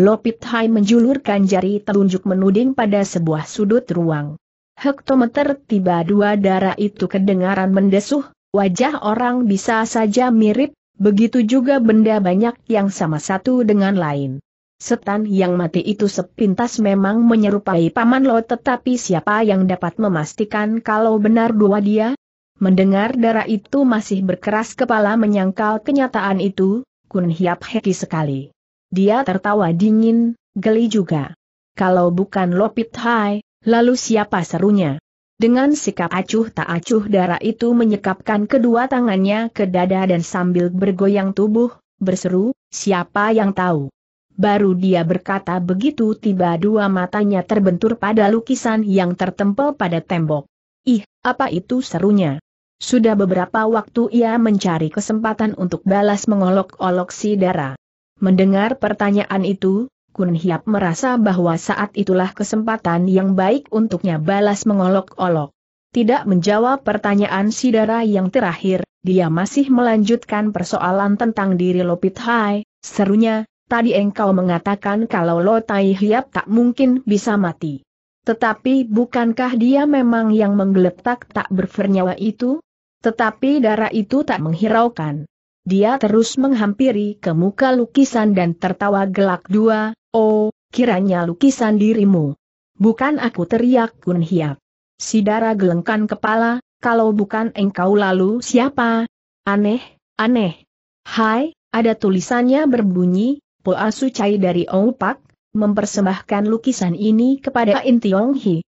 Lopit Hai menjulurkan jari telunjuk menuding pada sebuah sudut ruang. Hektometer tiba dua darah itu kedengaran mendesuh, wajah orang bisa saja mirip, begitu juga benda banyak yang sama satu dengan lain. Setan yang mati itu sepintas memang menyerupai Paman Lo tetapi siapa yang dapat memastikan kalau benar dua dia? Mendengar darah itu masih berkeras kepala menyangkal kenyataan itu, Kun Hiap Heki sekali. Dia tertawa dingin, geli juga. Kalau bukan lopit Hai, Lalu siapa serunya? Dengan sikap acuh tak acuh darah itu menyekapkan kedua tangannya ke dada dan sambil bergoyang tubuh, berseru, siapa yang tahu? Baru dia berkata begitu tiba dua matanya terbentur pada lukisan yang tertempel pada tembok. Ih, apa itu serunya? Sudah beberapa waktu ia mencari kesempatan untuk balas mengolok-olok si darah. Mendengar pertanyaan itu, Kun Hiap merasa bahwa saat itulah kesempatan yang baik untuknya balas mengolok-olok. Tidak menjawab pertanyaan Sidara yang terakhir, dia masih melanjutkan persoalan tentang diri Lopit Hai, serunya, tadi engkau mengatakan kalau Lo Tai Hiap tak mungkin bisa mati. Tetapi bukankah dia memang yang menggeletak tak bernyawa itu? Tetapi darah itu tak menghiraukan. Dia terus menghampiri ke muka lukisan dan tertawa gelak dua, oh, kiranya lukisan dirimu. Bukan aku teriak Kun Hiap. Si gelengkan kepala, kalau bukan engkau lalu siapa? Aneh, aneh. Hai, ada tulisannya berbunyi, Poa Sucai dari Oupak, mempersembahkan lukisan ini kepada In Tiong Hi.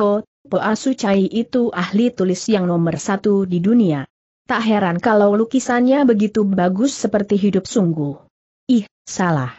Ho, Poa Sucai itu ahli tulis yang nomor satu di dunia. Tak heran kalau lukisannya begitu bagus seperti hidup sungguh. Ih, salah.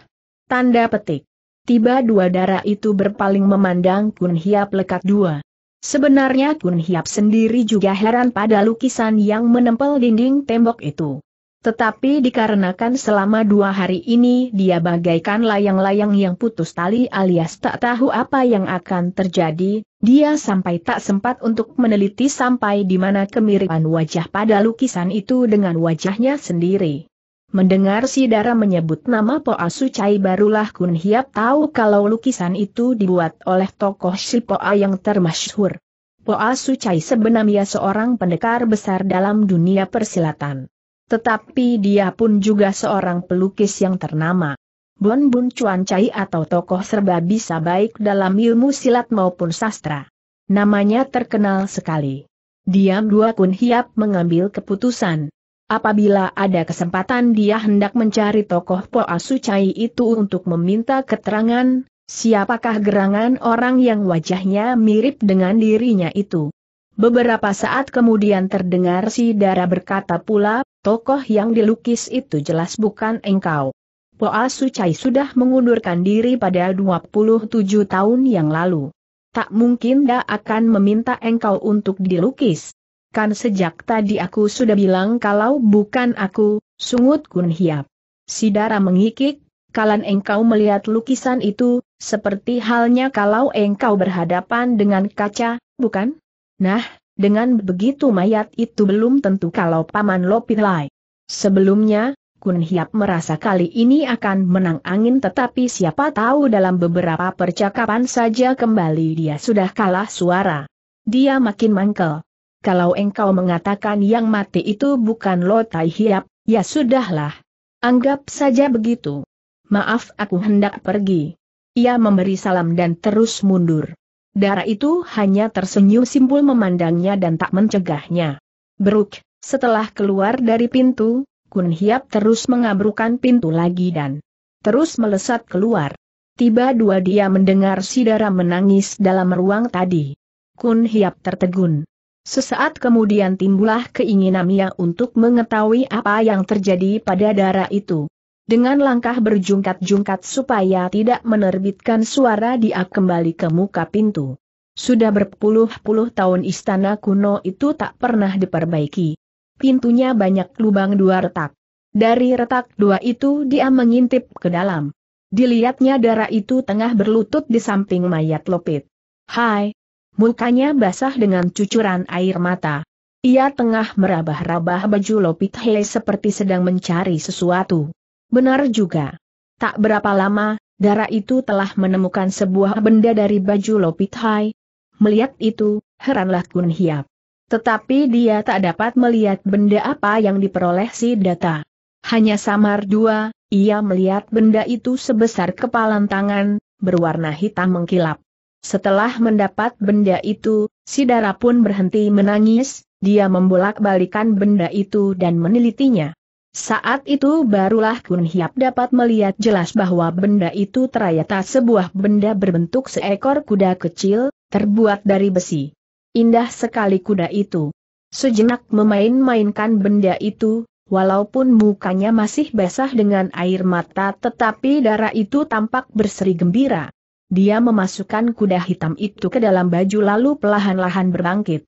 Tanda petik. Tiba dua darah itu berpaling memandang Kun Hiap lekat dua. Sebenarnya Kun Hiap sendiri juga heran pada lukisan yang menempel dinding tembok itu. Tetapi dikarenakan selama dua hari ini dia bagaikan layang-layang yang putus tali alias tak tahu apa yang akan terjadi, dia sampai tak sempat untuk meneliti sampai di mana kemiripan wajah pada lukisan itu dengan wajahnya sendiri. Mendengar si Dara menyebut nama Asu Cai barulah Kun Hiap tahu kalau lukisan itu dibuat oleh tokoh si A yang termasyhur. Asu Cai sebenarnya seorang pendekar besar dalam dunia persilatan. Tetapi dia pun juga seorang pelukis yang ternama. Bon Bun Chuan Chai atau tokoh serba bisa baik dalam ilmu silat maupun sastra. Namanya terkenal sekali. Diam dua kun hiap mengambil keputusan. Apabila ada kesempatan dia hendak mencari tokoh Asu Chai itu untuk meminta keterangan, siapakah gerangan orang yang wajahnya mirip dengan dirinya itu. Beberapa saat kemudian terdengar si Dara berkata pula, Tokoh yang dilukis itu jelas bukan engkau. Poa Sucai sudah mengundurkan diri pada 27 tahun yang lalu. Tak mungkin dia akan meminta engkau untuk dilukis. Kan sejak tadi aku sudah bilang kalau bukan aku, sungut Kun Hiap. Sidara mengikik, kalan engkau melihat lukisan itu, seperti halnya kalau engkau berhadapan dengan kaca, bukan? Nah, dengan begitu mayat itu belum tentu kalau Paman Lopilai. Sebelumnya, Kun Hiap merasa kali ini akan menang angin tetapi siapa tahu dalam beberapa percakapan saja kembali dia sudah kalah suara. Dia makin mangkel. Kalau engkau mengatakan yang mati itu bukan Lo Tai Hiap, ya sudahlah. Anggap saja begitu. Maaf aku hendak pergi. Ia memberi salam dan terus mundur. Darah itu hanya tersenyum simpul memandangnya dan tak mencegahnya. Beruk, setelah keluar dari pintu, Kun Hiap terus mengabrukan pintu lagi dan terus melesat keluar. Tiba dua dia mendengar si darah menangis dalam ruang tadi. Kun Hiap tertegun. Sesaat kemudian timbullah keinginannya untuk mengetahui apa yang terjadi pada darah itu. Dengan langkah berjungkat-jungkat supaya tidak menerbitkan suara dia kembali ke muka pintu. Sudah berpuluh-puluh tahun istana kuno itu tak pernah diperbaiki. Pintunya banyak lubang dua retak. Dari retak dua itu dia mengintip ke dalam. Dilihatnya darah itu tengah berlutut di samping mayat Lopit. Hai! Mukanya basah dengan cucuran air mata. Ia tengah merabah-rabah baju Lopit Hei seperti sedang mencari sesuatu. Benar juga. Tak berapa lama, darah itu telah menemukan sebuah benda dari baju Lopit Hai. Melihat itu, heranlah Kun Hiap. Tetapi dia tak dapat melihat benda apa yang diperoleh si data. Hanya samar dua, ia melihat benda itu sebesar kepalan tangan, berwarna hitam mengkilap. Setelah mendapat benda itu, si darah pun berhenti menangis, dia membolak-balikan benda itu dan menelitinya. Saat itu barulah Kun Hiap dapat melihat jelas bahwa benda itu ternyata sebuah benda berbentuk seekor kuda kecil, terbuat dari besi. Indah sekali kuda itu. Sejenak memain-mainkan benda itu, walaupun mukanya masih basah dengan air mata tetapi darah itu tampak berseri gembira. Dia memasukkan kuda hitam itu ke dalam baju lalu pelahan lahan berbangkit.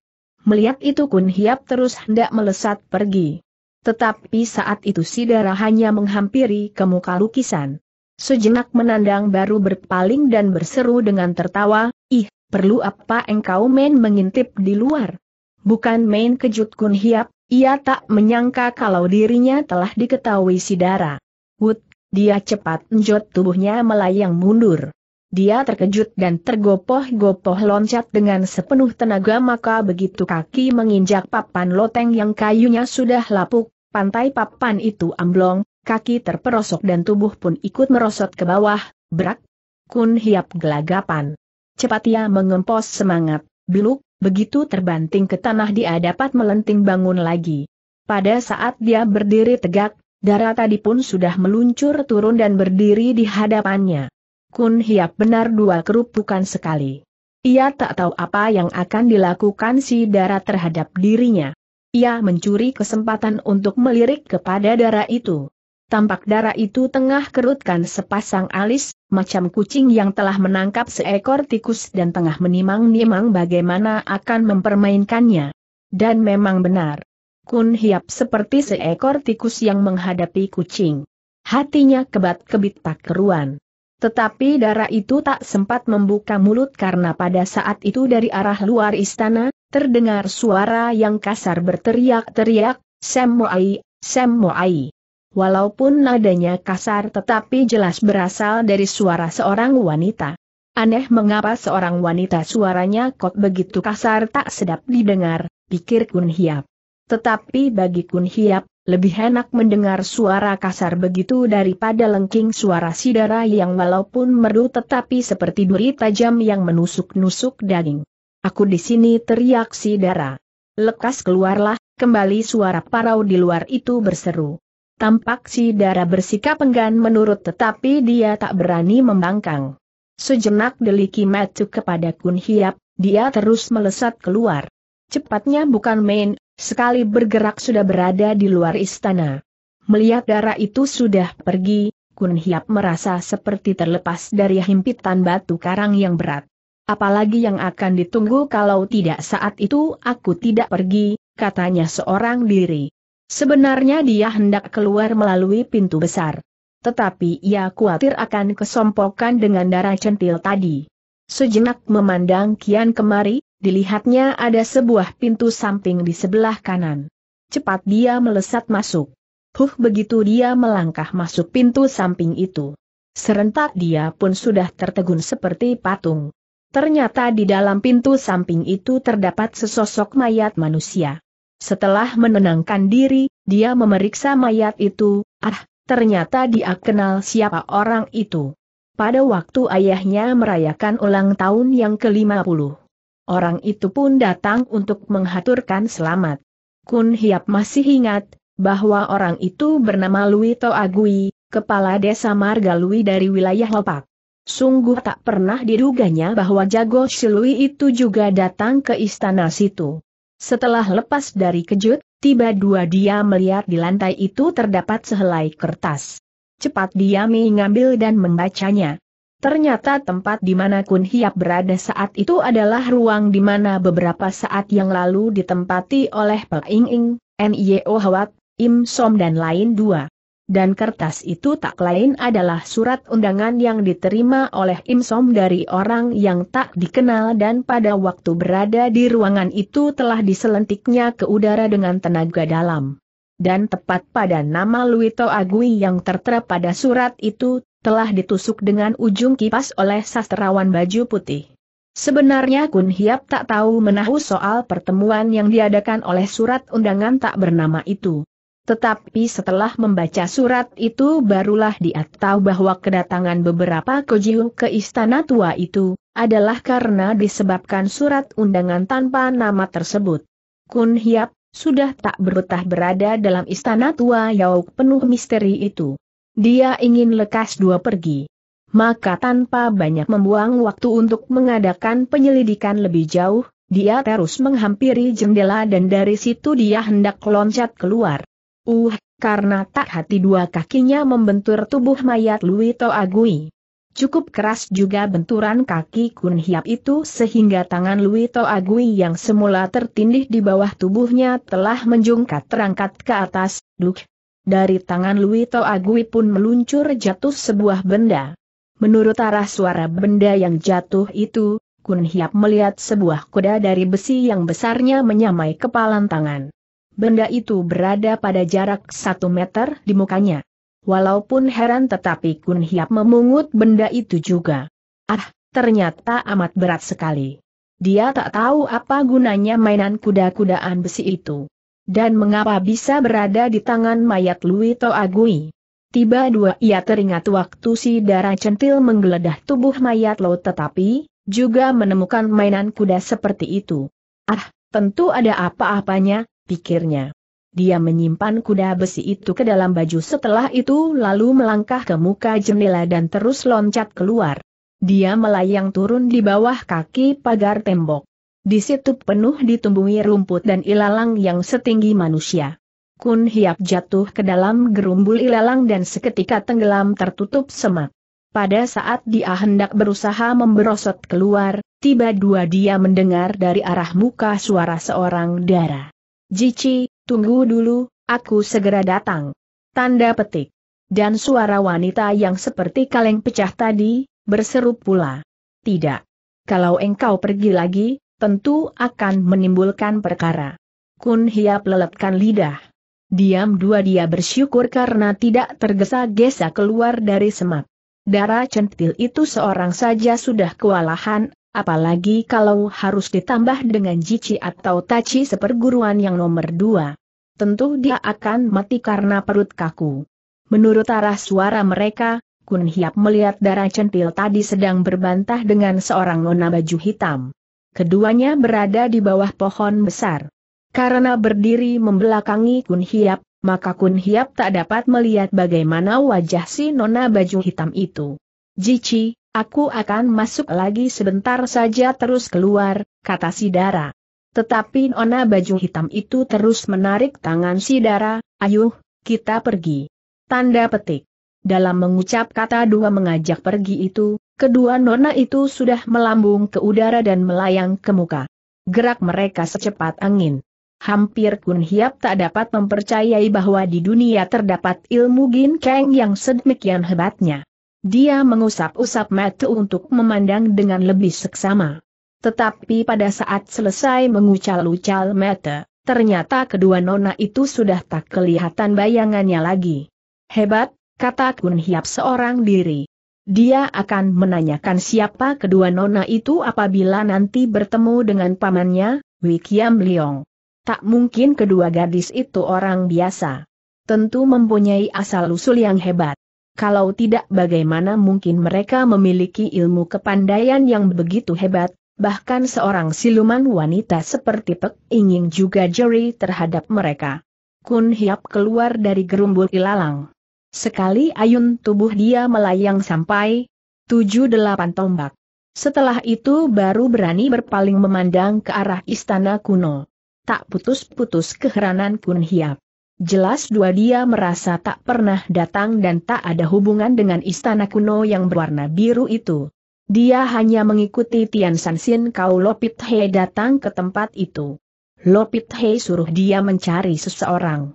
Melihat itu Kun Hiap terus hendak melesat pergi. Tetapi saat itu Sidara hanya menghampiri ke muka lukisan. Sejenak menandang baru berpaling dan berseru dengan tertawa, Ih, perlu apa engkau main mengintip di luar? Bukan main kejut kun hiap, ia tak menyangka kalau dirinya telah diketahui Sidara. Wut, dia cepat njot tubuhnya melayang mundur. Dia terkejut dan tergopoh-gopoh loncat dengan sepenuh tenaga maka begitu kaki menginjak papan loteng yang kayunya sudah lapuk, pantai papan itu amblong, kaki terperosok dan tubuh pun ikut merosot ke bawah, berak, kun hiap gelagapan. Cepat ia mengempos semangat, beluk, begitu terbanting ke tanah dia dapat melenting bangun lagi. Pada saat dia berdiri tegak, darah tadi pun sudah meluncur turun dan berdiri di hadapannya. Kun Hiap benar dua kerupukan sekali. Ia tak tahu apa yang akan dilakukan si Dara terhadap dirinya. Ia mencuri kesempatan untuk melirik kepada Dara itu. Tampak Dara itu tengah kerutkan sepasang alis, macam kucing yang telah menangkap seekor tikus dan tengah menimang-nimang bagaimana akan mempermainkannya. Dan memang benar. Kun Hiap seperti seekor tikus yang menghadapi kucing. Hatinya kebat-kebit tak keruan. Tetapi darah itu tak sempat membuka mulut karena pada saat itu dari arah luar istana, terdengar suara yang kasar berteriak-teriak, Semuai, Semuai. Walaupun nadanya kasar tetapi jelas berasal dari suara seorang wanita. Aneh mengapa seorang wanita suaranya kok begitu kasar tak sedap didengar, pikir Kun Hiap. Tetapi bagi Kun Hiap, lebih enak mendengar suara kasar begitu daripada lengking suara sidara yang walaupun merdu tetapi seperti duri tajam yang menusuk-nusuk daging. Aku di sini teriak sidara. Lekas keluarlah, kembali suara parau di luar itu berseru. Tampak sidara bersikap enggan menurut tetapi dia tak berani membangkang. Sejenak deliki matu kepada Kun Hiap, dia terus melesat keluar. Cepatnya bukan main, sekali bergerak sudah berada di luar istana. Melihat darah itu sudah pergi, Kun Hiap merasa seperti terlepas dari himpitan batu karang yang berat. Apalagi yang akan ditunggu kalau tidak saat itu aku tidak pergi, katanya seorang diri. Sebenarnya dia hendak keluar melalui pintu besar. Tetapi ia khawatir akan kesompokan dengan darah centil tadi. Sejenak memandang kian kemari, dilihatnya ada sebuah pintu samping di sebelah kanan. Cepat dia melesat masuk. Huh begitu dia melangkah masuk pintu samping itu. Serentak dia pun sudah tertegun seperti patung. Ternyata di dalam pintu samping itu terdapat sesosok mayat manusia. Setelah menenangkan diri, dia memeriksa mayat itu, ah, ternyata dia kenal siapa orang itu. Pada waktu ayahnya merayakan ulang tahun yang ke-50. Orang itu pun datang untuk menghaturkan selamat. Kun Hiap masih ingat, bahwa orang itu bernama Lui To Agui, kepala desa Marga Lui dari wilayah Lopak. Sungguh tak pernah diduganya bahwa Jago Silui itu juga datang ke istana situ. Setelah lepas dari kejut, tiba dua dia melihat di lantai itu terdapat sehelai kertas. Cepat dia mengambil dan membacanya. Ternyata tempat di mana Kun Hiap berada saat itu adalah ruang di mana beberapa saat yang lalu ditempati oleh Peng Ing Ing, N.I.O. Hawat, Im Som dan lain dua. Dan kertas itu tak lain adalah surat undangan yang diterima oleh Im Som dari orang yang tak dikenal dan pada waktu berada di ruangan itu telah diselentiknya ke udara dengan tenaga dalam dan tepat pada nama Luito Agui yang tertera pada surat itu telah ditusuk dengan ujung kipas oleh sastrawan baju putih. Sebenarnya Kun Hiap tak tahu menahu soal pertemuan yang diadakan oleh surat undangan tak bernama itu. Tetapi setelah membaca surat itu barulah dia tahu bahwa kedatangan beberapa kojiu ke istana tua itu, adalah karena disebabkan surat undangan tanpa nama tersebut. Kun Hiap, sudah tak bertah berada dalam istana tua Yauk penuh misteri itu. Dia ingin lekas dua pergi. Maka tanpa banyak membuang waktu untuk mengadakan penyelidikan lebih jauh, dia terus menghampiri jendela dan dari situ dia hendak loncat keluar. Uh, karena tak hati dua kakinya membentur tubuh mayat Luito Agui. Cukup keras juga benturan kaki Kun Hiap itu sehingga tangan Luito Agui yang semula tertindih di bawah tubuhnya telah menjungkat terangkat ke atas, Duk, dari tangan Luito Agui pun meluncur jatuh sebuah benda. Menurut arah suara benda yang jatuh itu, Kun Hiap melihat sebuah kuda dari besi yang besarnya menyamai kepalan tangan. Benda itu berada pada jarak satu meter di mukanya. Walaupun heran tetapi Kun Hiap memungut benda itu juga. Ah, ternyata amat berat sekali. Dia tak tahu apa gunanya mainan kuda-kudaan besi itu. Dan mengapa bisa berada di tangan mayat Lui To Agui? Tiba dua ia teringat waktu si darah centil menggeledah tubuh mayat Lo tetapi, juga menemukan mainan kuda seperti itu. Ah, tentu ada apa-apanya, pikirnya. Dia menyimpan kuda besi itu ke dalam baju setelah itu lalu melangkah ke muka jendela dan terus loncat keluar. Dia melayang turun di bawah kaki pagar tembok. Di situ penuh ditumbuhi rumput dan ilalang yang setinggi manusia. Kun Hiap jatuh ke dalam gerumbul ilalang dan seketika tenggelam tertutup semak. Pada saat dia hendak berusaha memberosot keluar, tiba dua dia mendengar dari arah muka suara seorang dara. Jici, tunggu dulu, aku segera datang. Tanda petik. Dan suara wanita yang seperti kaleng pecah tadi, berseru pula. Tidak. Kalau engkau pergi lagi, tentu akan menimbulkan perkara. Kun Hiap lelepkan lidah. Diam dua dia bersyukur karena tidak tergesa-gesa keluar dari semak. Darah centil itu seorang saja sudah kewalahan, apalagi kalau harus ditambah dengan Jici atau Taci seperguruan yang nomor dua. Tentu dia akan mati karena perut kaku. Menurut arah suara mereka, Kun Hiap melihat darah centil tadi sedang berbantah dengan seorang nona baju hitam keduanya berada di bawah pohon besar. Karena berdiri membelakangi Kun Hiap, maka Kun Hiap tak dapat melihat bagaimana wajah si nona baju hitam itu. Jici, aku akan masuk lagi sebentar saja terus keluar, kata Sidara. Tetapi nona baju hitam itu terus menarik tangan Sidara. Dara, ayuh, kita pergi. Tanda petik. Dalam mengucap kata dua mengajak pergi itu, Kedua nona itu sudah melambung ke udara dan melayang ke muka. Gerak mereka secepat angin. Hampir Kun Hiap tak dapat mempercayai bahwa di dunia terdapat ilmu Gin keng yang sedemikian hebatnya. Dia mengusap-usap mata untuk memandang dengan lebih seksama. Tetapi pada saat selesai mengucal-ucal mata, ternyata kedua nona itu sudah tak kelihatan bayangannya lagi. Hebat, kata Kun Hiap seorang diri. Dia akan menanyakan siapa kedua nona itu apabila nanti bertemu dengan pamannya, Wikiam Liong. Tak mungkin kedua gadis itu orang biasa. Tentu mempunyai asal-usul yang hebat. Kalau tidak bagaimana mungkin mereka memiliki ilmu kepandaian yang begitu hebat, bahkan seorang siluman wanita seperti Pek ingin juga jeri terhadap mereka. Kun Hiap keluar dari gerumbul ilalang. Sekali ayun tubuh dia melayang sampai tujuh delapan tombak. Setelah itu baru berani berpaling memandang ke arah istana kuno. Tak putus-putus keheranan Kun Hiap. Jelas dua dia merasa tak pernah datang dan tak ada hubungan dengan istana kuno yang berwarna biru itu. Dia hanya mengikuti Tian Sin Kau Lopit He datang ke tempat itu. Lopit He suruh dia mencari seseorang.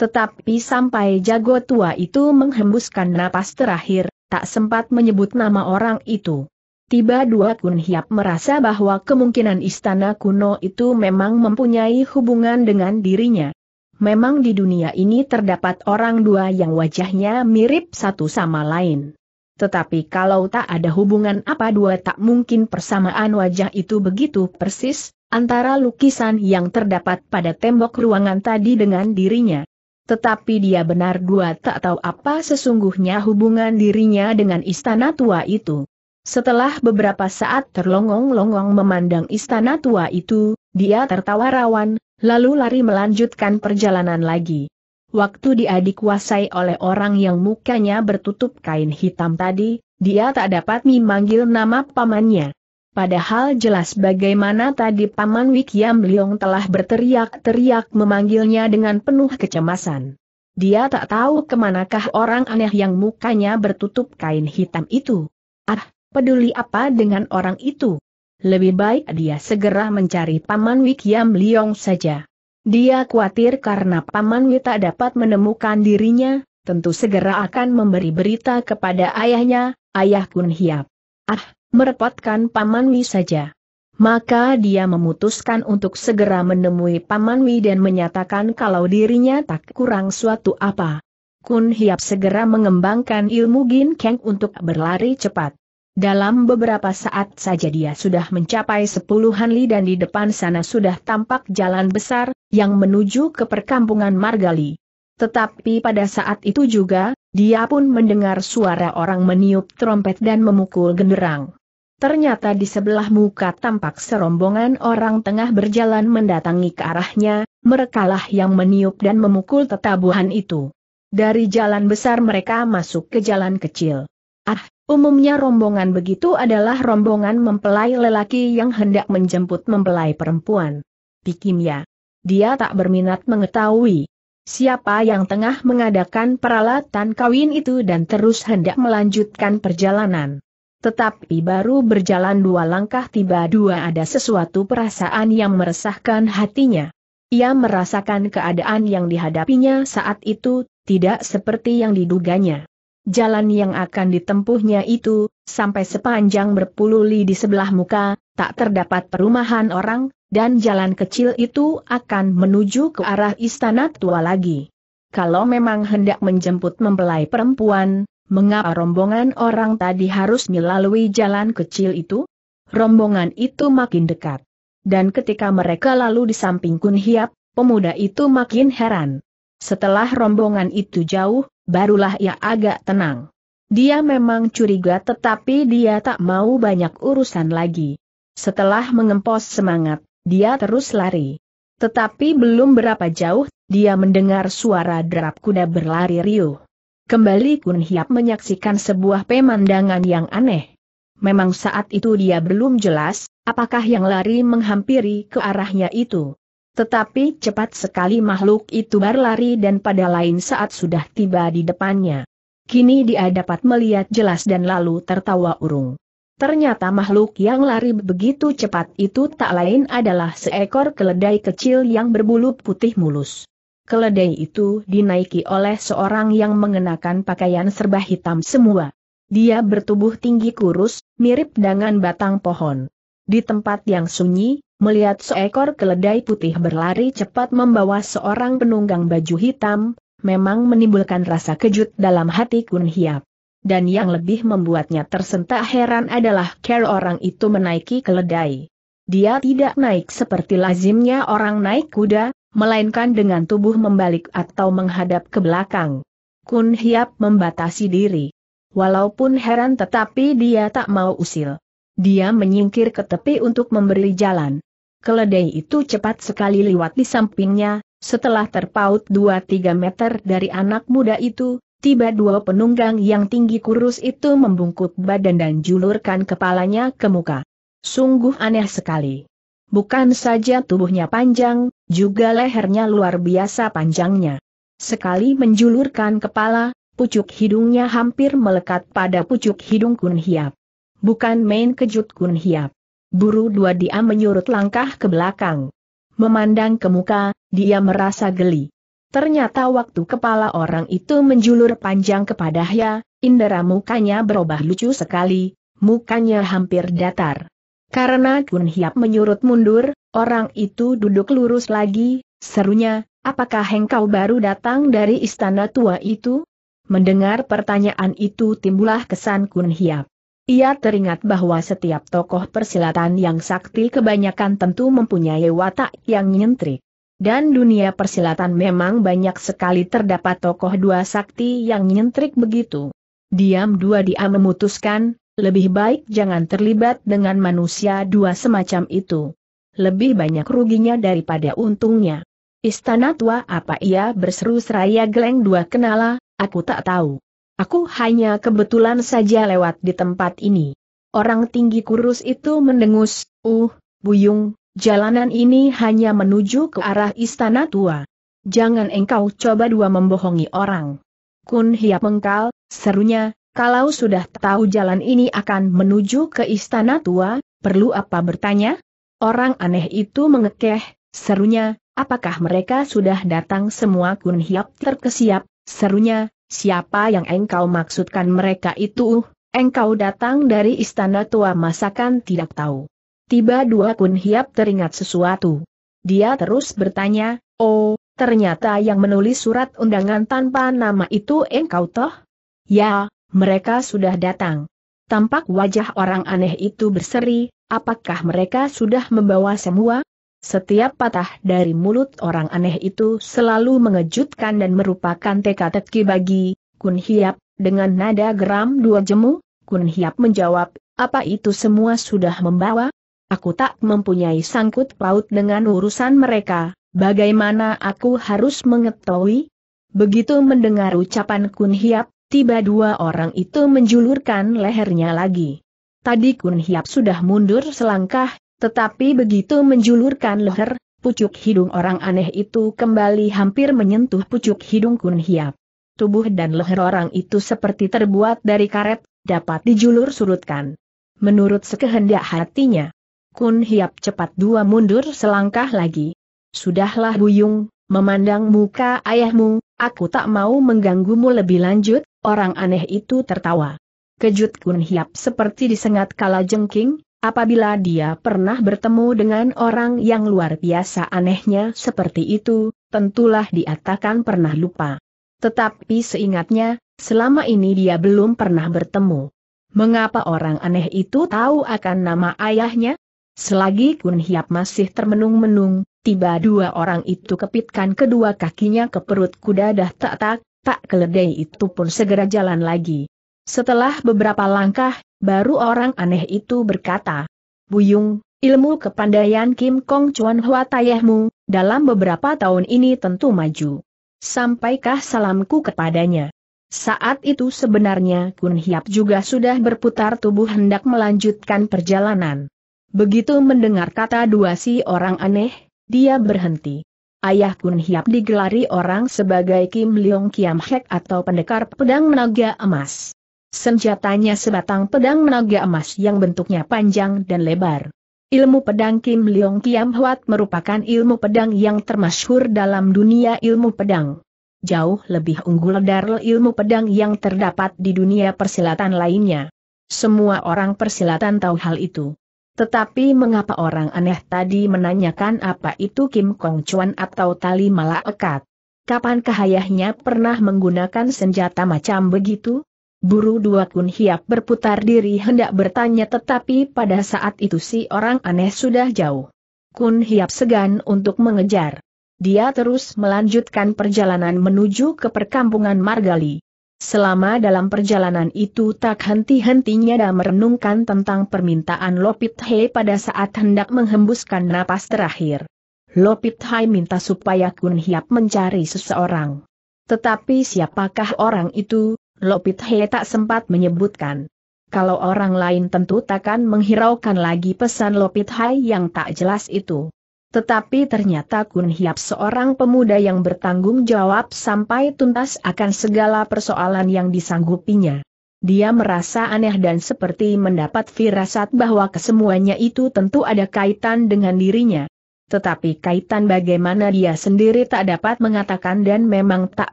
Tetapi sampai jago tua itu menghembuskan napas terakhir, tak sempat menyebut nama orang itu. Tiba dua Kun Hiap merasa bahwa kemungkinan istana kuno itu memang mempunyai hubungan dengan dirinya. Memang di dunia ini terdapat orang dua yang wajahnya mirip satu sama lain. Tetapi kalau tak ada hubungan apa dua tak mungkin persamaan wajah itu begitu persis, antara lukisan yang terdapat pada tembok ruangan tadi dengan dirinya. Tetapi dia benar dua tak tahu apa sesungguhnya hubungan dirinya dengan istana tua itu. Setelah beberapa saat terlongong-longong memandang istana tua itu, dia tertawa rawan, lalu lari melanjutkan perjalanan lagi. Waktu dia dikuasai oleh orang yang mukanya bertutup kain hitam tadi, dia tak dapat memanggil nama pamannya. Padahal jelas bagaimana tadi Paman Wikiam Liong telah berteriak-teriak memanggilnya dengan penuh kecemasan. Dia tak tahu kemanakah orang aneh yang mukanya bertutup kain hitam itu. Ah, peduli apa dengan orang itu? Lebih baik dia segera mencari Paman Wikiam Liong saja. Dia khawatir karena Paman Wi tak dapat menemukan dirinya, tentu segera akan memberi berita kepada ayahnya, ayah Kun Hiap. Ah, merepotkan Paman Wi saja. Maka dia memutuskan untuk segera menemui Paman Wi dan menyatakan kalau dirinya tak kurang suatu apa. Kun Hiap segera mengembangkan ilmu Gin Kang untuk berlari cepat. Dalam beberapa saat saja dia sudah mencapai sepuluhan li dan di depan sana sudah tampak jalan besar, yang menuju ke perkampungan Margali. Tetapi pada saat itu juga, dia pun mendengar suara orang meniup trompet dan memukul genderang. Ternyata di sebelah muka tampak serombongan orang tengah berjalan mendatangi ke arahnya, merekalah yang meniup dan memukul tetabuhan itu. Dari jalan besar mereka masuk ke jalan kecil. Ah, umumnya rombongan begitu adalah rombongan mempelai lelaki yang hendak menjemput mempelai perempuan. Pikimnya. Dia tak berminat mengetahui siapa yang tengah mengadakan peralatan kawin itu dan terus hendak melanjutkan perjalanan. Tetapi baru berjalan dua langkah tiba-dua ada sesuatu perasaan yang meresahkan hatinya. Ia merasakan keadaan yang dihadapinya saat itu, tidak seperti yang diduganya. Jalan yang akan ditempuhnya itu, sampai sepanjang berpuluh li di sebelah muka, tak terdapat perumahan orang, dan jalan kecil itu akan menuju ke arah istana tua lagi. Kalau memang hendak menjemput mempelai perempuan, mengapa rombongan orang tadi harus melalui jalan kecil itu? Rombongan itu makin dekat. Dan ketika mereka lalu di samping Kun Hiap, pemuda itu makin heran. Setelah rombongan itu jauh, barulah ia agak tenang. Dia memang curiga tetapi dia tak mau banyak urusan lagi. Setelah mengempos semangat, dia terus lari. Tetapi belum berapa jauh, dia mendengar suara derap kuda berlari riuh. Kembali Kun Hiap menyaksikan sebuah pemandangan yang aneh. Memang saat itu dia belum jelas, apakah yang lari menghampiri ke arahnya itu. Tetapi cepat sekali makhluk itu berlari dan pada lain saat sudah tiba di depannya. Kini dia dapat melihat jelas dan lalu tertawa urung. Ternyata makhluk yang lari begitu cepat itu tak lain adalah seekor keledai kecil yang berbulu putih mulus keledai itu dinaiki oleh seorang yang mengenakan pakaian serba hitam semua. Dia bertubuh tinggi kurus, mirip dengan batang pohon. Di tempat yang sunyi, melihat seekor keledai putih berlari cepat membawa seorang penunggang baju hitam, memang menimbulkan rasa kejut dalam hati Kun Hiap. Dan yang lebih membuatnya tersentak heran adalah care orang itu menaiki keledai. Dia tidak naik seperti lazimnya orang naik kuda, melainkan dengan tubuh membalik atau menghadap ke belakang. Kun Hiap membatasi diri. Walaupun heran tetapi dia tak mau usil. Dia menyingkir ke tepi untuk memberi jalan. Keledai itu cepat sekali lewat di sampingnya, setelah terpaut 2-3 meter dari anak muda itu, tiba dua penunggang yang tinggi kurus itu membungkuk badan dan julurkan kepalanya ke muka. Sungguh aneh sekali. Bukan saja tubuhnya panjang, juga lehernya luar biasa panjangnya. Sekali menjulurkan kepala, pucuk hidungnya hampir melekat pada pucuk hidung Kun Hiap. Bukan main kejut Kun Hiap. Buru dua dia menyurut langkah ke belakang. Memandang ke muka, dia merasa geli. Ternyata waktu kepala orang itu menjulur panjang kepada Hya, indera mukanya berubah lucu sekali, mukanya hampir datar. Karena Kun Hiap menyurut mundur, Orang itu duduk lurus lagi, serunya, apakah engkau baru datang dari istana tua itu? Mendengar pertanyaan itu timbullah kesan Kun Hiap. Ia teringat bahwa setiap tokoh persilatan yang sakti kebanyakan tentu mempunyai watak yang nyentrik. Dan dunia persilatan memang banyak sekali terdapat tokoh dua sakti yang nyentrik begitu. Diam dua dia memutuskan, lebih baik jangan terlibat dengan manusia dua semacam itu lebih banyak ruginya daripada untungnya. Istana tua apa ia berseru seraya geleng dua kenala, aku tak tahu. Aku hanya kebetulan saja lewat di tempat ini. Orang tinggi kurus itu mendengus, uh, buyung, jalanan ini hanya menuju ke arah istana tua. Jangan engkau coba dua membohongi orang. Kun Hiap mengkal, serunya, kalau sudah tahu jalan ini akan menuju ke istana tua, perlu apa bertanya? Orang aneh itu mengekeh, serunya, apakah mereka sudah datang semua Kun Hiap terkesiap, serunya, siapa yang engkau maksudkan mereka itu, engkau datang dari istana tua masakan tidak tahu. Tiba dua Kun Hiap teringat sesuatu. Dia terus bertanya, oh, ternyata yang menulis surat undangan tanpa nama itu engkau toh? Ya, mereka sudah datang. Tampak wajah orang aneh itu berseri, Apakah mereka sudah membawa semua? Setiap patah dari mulut orang aneh itu selalu mengejutkan dan merupakan teka-teki bagi Kun Hiap, dengan nada geram dua jemu, Kun Hiap menjawab, apa itu semua sudah membawa? Aku tak mempunyai sangkut paut dengan urusan mereka, bagaimana aku harus mengetahui? Begitu mendengar ucapan Kun Hiap, tiba dua orang itu menjulurkan lehernya lagi. Tadi Kun Hiap sudah mundur selangkah, tetapi begitu menjulurkan leher, pucuk hidung orang aneh itu kembali hampir menyentuh pucuk hidung Kun Hiap. Tubuh dan leher orang itu seperti terbuat dari karet, dapat dijulur surutkan. Menurut sekehendak hatinya, Kun Hiap cepat dua mundur selangkah lagi. Sudahlah Buyung, memandang muka ayahmu, aku tak mau mengganggumu lebih lanjut, orang aneh itu tertawa. Kejut Kun Hiap seperti disengat kala jengking, apabila dia pernah bertemu dengan orang yang luar biasa anehnya seperti itu, tentulah dia takkan pernah lupa. Tetapi seingatnya, selama ini dia belum pernah bertemu. Mengapa orang aneh itu tahu akan nama ayahnya? Selagi Kun Hiap masih termenung-menung, tiba dua orang itu kepitkan kedua kakinya ke perut kuda dah tak tak, tak keledai itu pun segera jalan lagi. Setelah beberapa langkah, baru orang aneh itu berkata, Buyung, ilmu kepandaian Kim Kong Chuan Hua Tayehmu, dalam beberapa tahun ini tentu maju. Sampaikah salamku kepadanya? Saat itu sebenarnya Kun Hiap juga sudah berputar tubuh hendak melanjutkan perjalanan. Begitu mendengar kata dua si orang aneh, dia berhenti. Ayah Kun Hiap digelari orang sebagai Kim Leong Kiam Hek atau pendekar pedang menaga emas. Senjatanya sebatang pedang naga emas yang bentuknya panjang dan lebar. Ilmu pedang Kim Leong Kiam Huat merupakan ilmu pedang yang termasyhur dalam dunia ilmu pedang. Jauh lebih unggul dari ilmu pedang yang terdapat di dunia persilatan lainnya. Semua orang persilatan tahu hal itu. Tetapi mengapa orang aneh tadi menanyakan apa itu Kim Kong Chuan atau tali malah ekat? Kapan kahayahnya pernah menggunakan senjata macam begitu? Buru dua kun hiap berputar diri hendak bertanya tetapi pada saat itu si orang aneh sudah jauh. Kun hiap segan untuk mengejar. Dia terus melanjutkan perjalanan menuju ke perkampungan Margali. Selama dalam perjalanan itu tak henti-hentinya dia merenungkan tentang permintaan Lopit He pada saat hendak menghembuskan napas terakhir. Lopit Hai minta supaya Kun Hiap mencari seseorang. Tetapi siapakah orang itu, Lopit He tak sempat menyebutkan. Kalau orang lain tentu takkan menghiraukan lagi pesan Lopit Hai yang tak jelas itu. Tetapi ternyata Kun Hiap seorang pemuda yang bertanggung jawab sampai tuntas akan segala persoalan yang disanggupinya. Dia merasa aneh dan seperti mendapat firasat bahwa kesemuanya itu tentu ada kaitan dengan dirinya. Tetapi kaitan bagaimana dia sendiri tak dapat mengatakan dan memang tak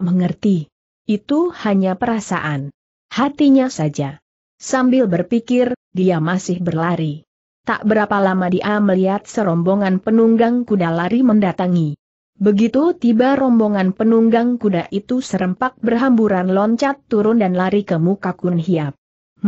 mengerti. Itu hanya perasaan. Hatinya saja. Sambil berpikir, dia masih berlari. Tak berapa lama dia melihat serombongan penunggang kuda lari mendatangi. Begitu tiba rombongan penunggang kuda itu serempak berhamburan loncat turun dan lari ke muka Kun Hiap.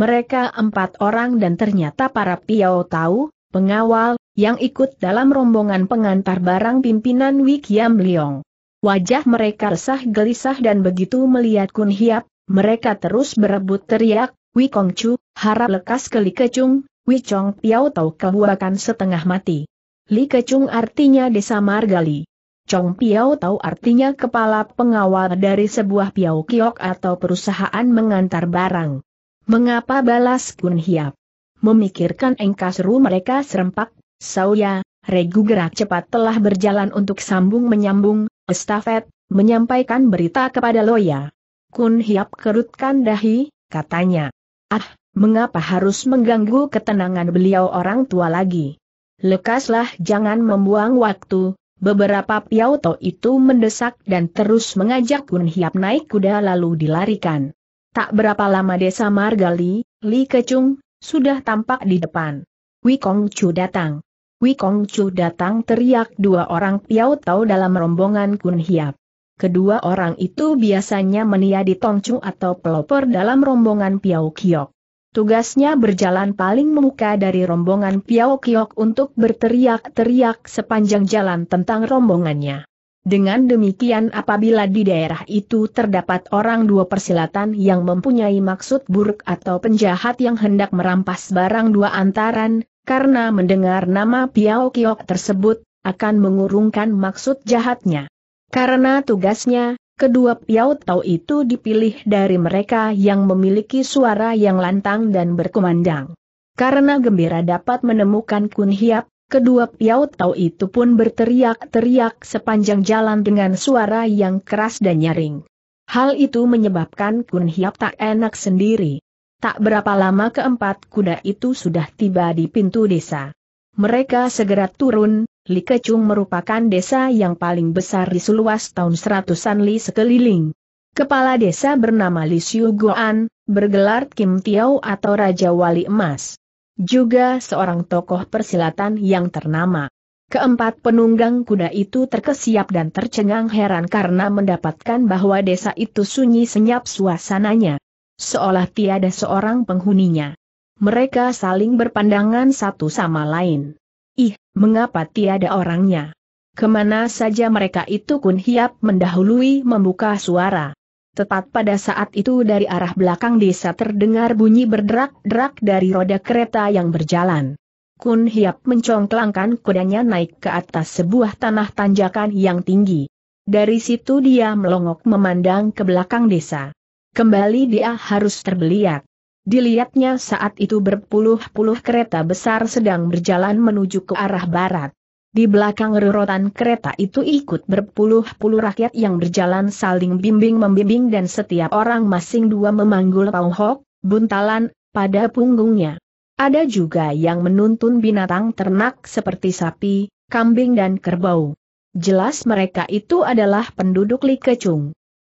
Mereka empat orang dan ternyata para piau tahu, pengawal, yang ikut dalam rombongan pengantar barang pimpinan Wikiam Liong. Wajah mereka resah gelisah dan begitu melihat Kun Hiap, mereka terus berebut teriak, Wi Kong Chu, harap lekas ke Li Kecung, Wi Chong Piao Tau kebuakan setengah mati. Li Kecung artinya desa Margali. Chong Piao Tau artinya kepala pengawal dari sebuah Piao Kiok atau perusahaan mengantar barang. Mengapa balas Kun Hiap? Memikirkan engkasru mereka serempak, Sauya, regu gerak cepat telah berjalan untuk sambung menyambung, estafet, menyampaikan berita kepada Loya. Kun Hiap kerutkan dahi, katanya. Ah, mengapa harus mengganggu ketenangan beliau orang tua lagi? Lekaslah jangan membuang waktu, beberapa piauto itu mendesak dan terus mengajak Kun Hiap naik kuda lalu dilarikan. Tak berapa lama desa Margali, Li Kecung, sudah tampak di depan. Wikong Chu datang. Wikong Chu datang teriak dua orang Piao Tau dalam rombongan Kun Hiap. Kedua orang itu biasanya meniadi tongcu atau pelopor dalam rombongan Piao Kiok. Tugasnya berjalan paling memuka dari rombongan Piao Kiok untuk berteriak-teriak sepanjang jalan tentang rombongannya. Dengan demikian apabila di daerah itu terdapat orang dua persilatan yang mempunyai maksud buruk atau penjahat yang hendak merampas barang dua antaran, karena mendengar nama Piao Kiok tersebut, akan mengurungkan maksud jahatnya. Karena tugasnya, kedua Piao Tau itu dipilih dari mereka yang memiliki suara yang lantang dan berkumandang. Karena gembira dapat menemukan Kun Hiap, kedua Piao Tau itu pun berteriak-teriak sepanjang jalan dengan suara yang keras dan nyaring. Hal itu menyebabkan Kun Hiap tak enak sendiri. Tak berapa lama keempat kuda itu sudah tiba di pintu desa. Mereka segera turun, Li Kecung merupakan desa yang paling besar di seluas tahun seratusan Li sekeliling. Kepala desa bernama Li Xiu Goan, bergelar Kim Tiao atau Raja Wali Emas. Juga seorang tokoh persilatan yang ternama. Keempat penunggang kuda itu terkesiap dan tercengang heran karena mendapatkan bahwa desa itu sunyi senyap suasananya seolah tiada seorang penghuninya. Mereka saling berpandangan satu sama lain. Ih, mengapa tiada orangnya? Kemana saja mereka itu Kun Hiap mendahului membuka suara. Tepat pada saat itu dari arah belakang desa terdengar bunyi berderak-derak dari roda kereta yang berjalan. Kun Hiap mencongklangkan kudanya naik ke atas sebuah tanah tanjakan yang tinggi. Dari situ dia melongok memandang ke belakang desa. Kembali dia harus terbeliak. Dilihatnya saat itu berpuluh-puluh kereta besar sedang berjalan menuju ke arah barat. Di belakang rerotan kereta itu ikut berpuluh-puluh rakyat yang berjalan saling bimbing-membimbing dan setiap orang masing dua memanggul pauhok, buntalan, pada punggungnya. Ada juga yang menuntun binatang ternak seperti sapi, kambing dan kerbau. Jelas mereka itu adalah penduduk Li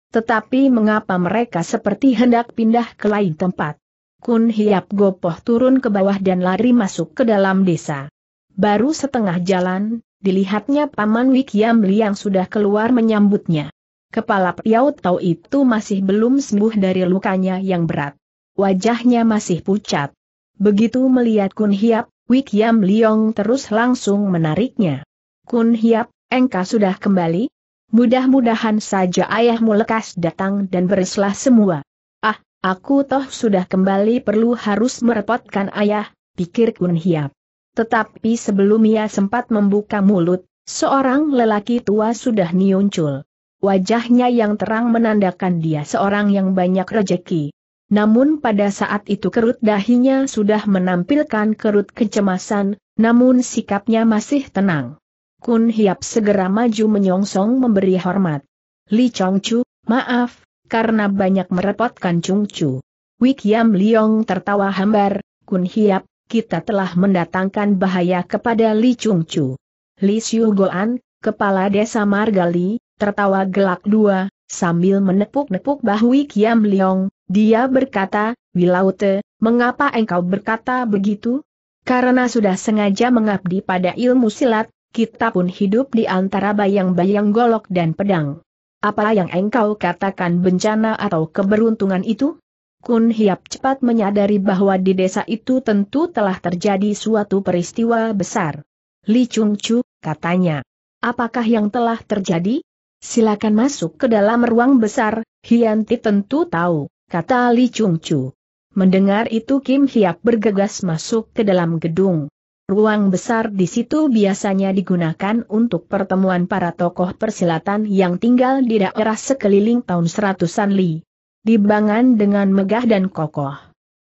tetapi mengapa mereka seperti hendak pindah ke lain tempat? Kun Hiap Gopoh turun ke bawah dan lari masuk ke dalam desa. Baru setengah jalan, dilihatnya Paman Wikiam Liang sudah keluar menyambutnya. Kepala Piau Tau itu masih belum sembuh dari lukanya yang berat. Wajahnya masih pucat. Begitu melihat Kun Hiap, Wikiam Liang terus langsung menariknya. Kun Hiap, engkau sudah kembali? Mudah-mudahan saja ayahmu lekas datang dan berislah semua. Ah, aku toh sudah kembali perlu harus merepotkan ayah, pikir Kun Hiap. Tetapi sebelum ia sempat membuka mulut, seorang lelaki tua sudah nyuncul. Wajahnya yang terang menandakan dia seorang yang banyak rejeki. Namun pada saat itu kerut dahinya sudah menampilkan kerut kecemasan, namun sikapnya masih tenang. Kun Hiap segera maju menyongsong memberi hormat. Li Chong maaf, karena banyak merepotkan Chung Chu. Wik Yam Liong tertawa hambar, Kun Hiap, kita telah mendatangkan bahaya kepada Li Chung Chu. Li Xiu Goan, kepala desa Margali, tertawa gelak dua, sambil menepuk-nepuk bahu Wik Yam Liong, dia berkata, Wilaute, mengapa engkau berkata begitu? Karena sudah sengaja mengabdi pada ilmu silat, kita pun hidup di antara bayang-bayang golok dan pedang. Apa yang engkau katakan bencana atau keberuntungan itu? Kun Hiap cepat menyadari bahwa di desa itu tentu telah terjadi suatu peristiwa besar. Li Chung Chu, katanya. Apakah yang telah terjadi? Silakan masuk ke dalam ruang besar, Hianti tentu tahu, kata Li Chung Chu. Mendengar itu Kim Hiap bergegas masuk ke dalam gedung. Ruang besar di situ biasanya digunakan untuk pertemuan para tokoh persilatan yang tinggal di daerah sekeliling tahun seratusan li. Dibangun dengan megah dan kokoh.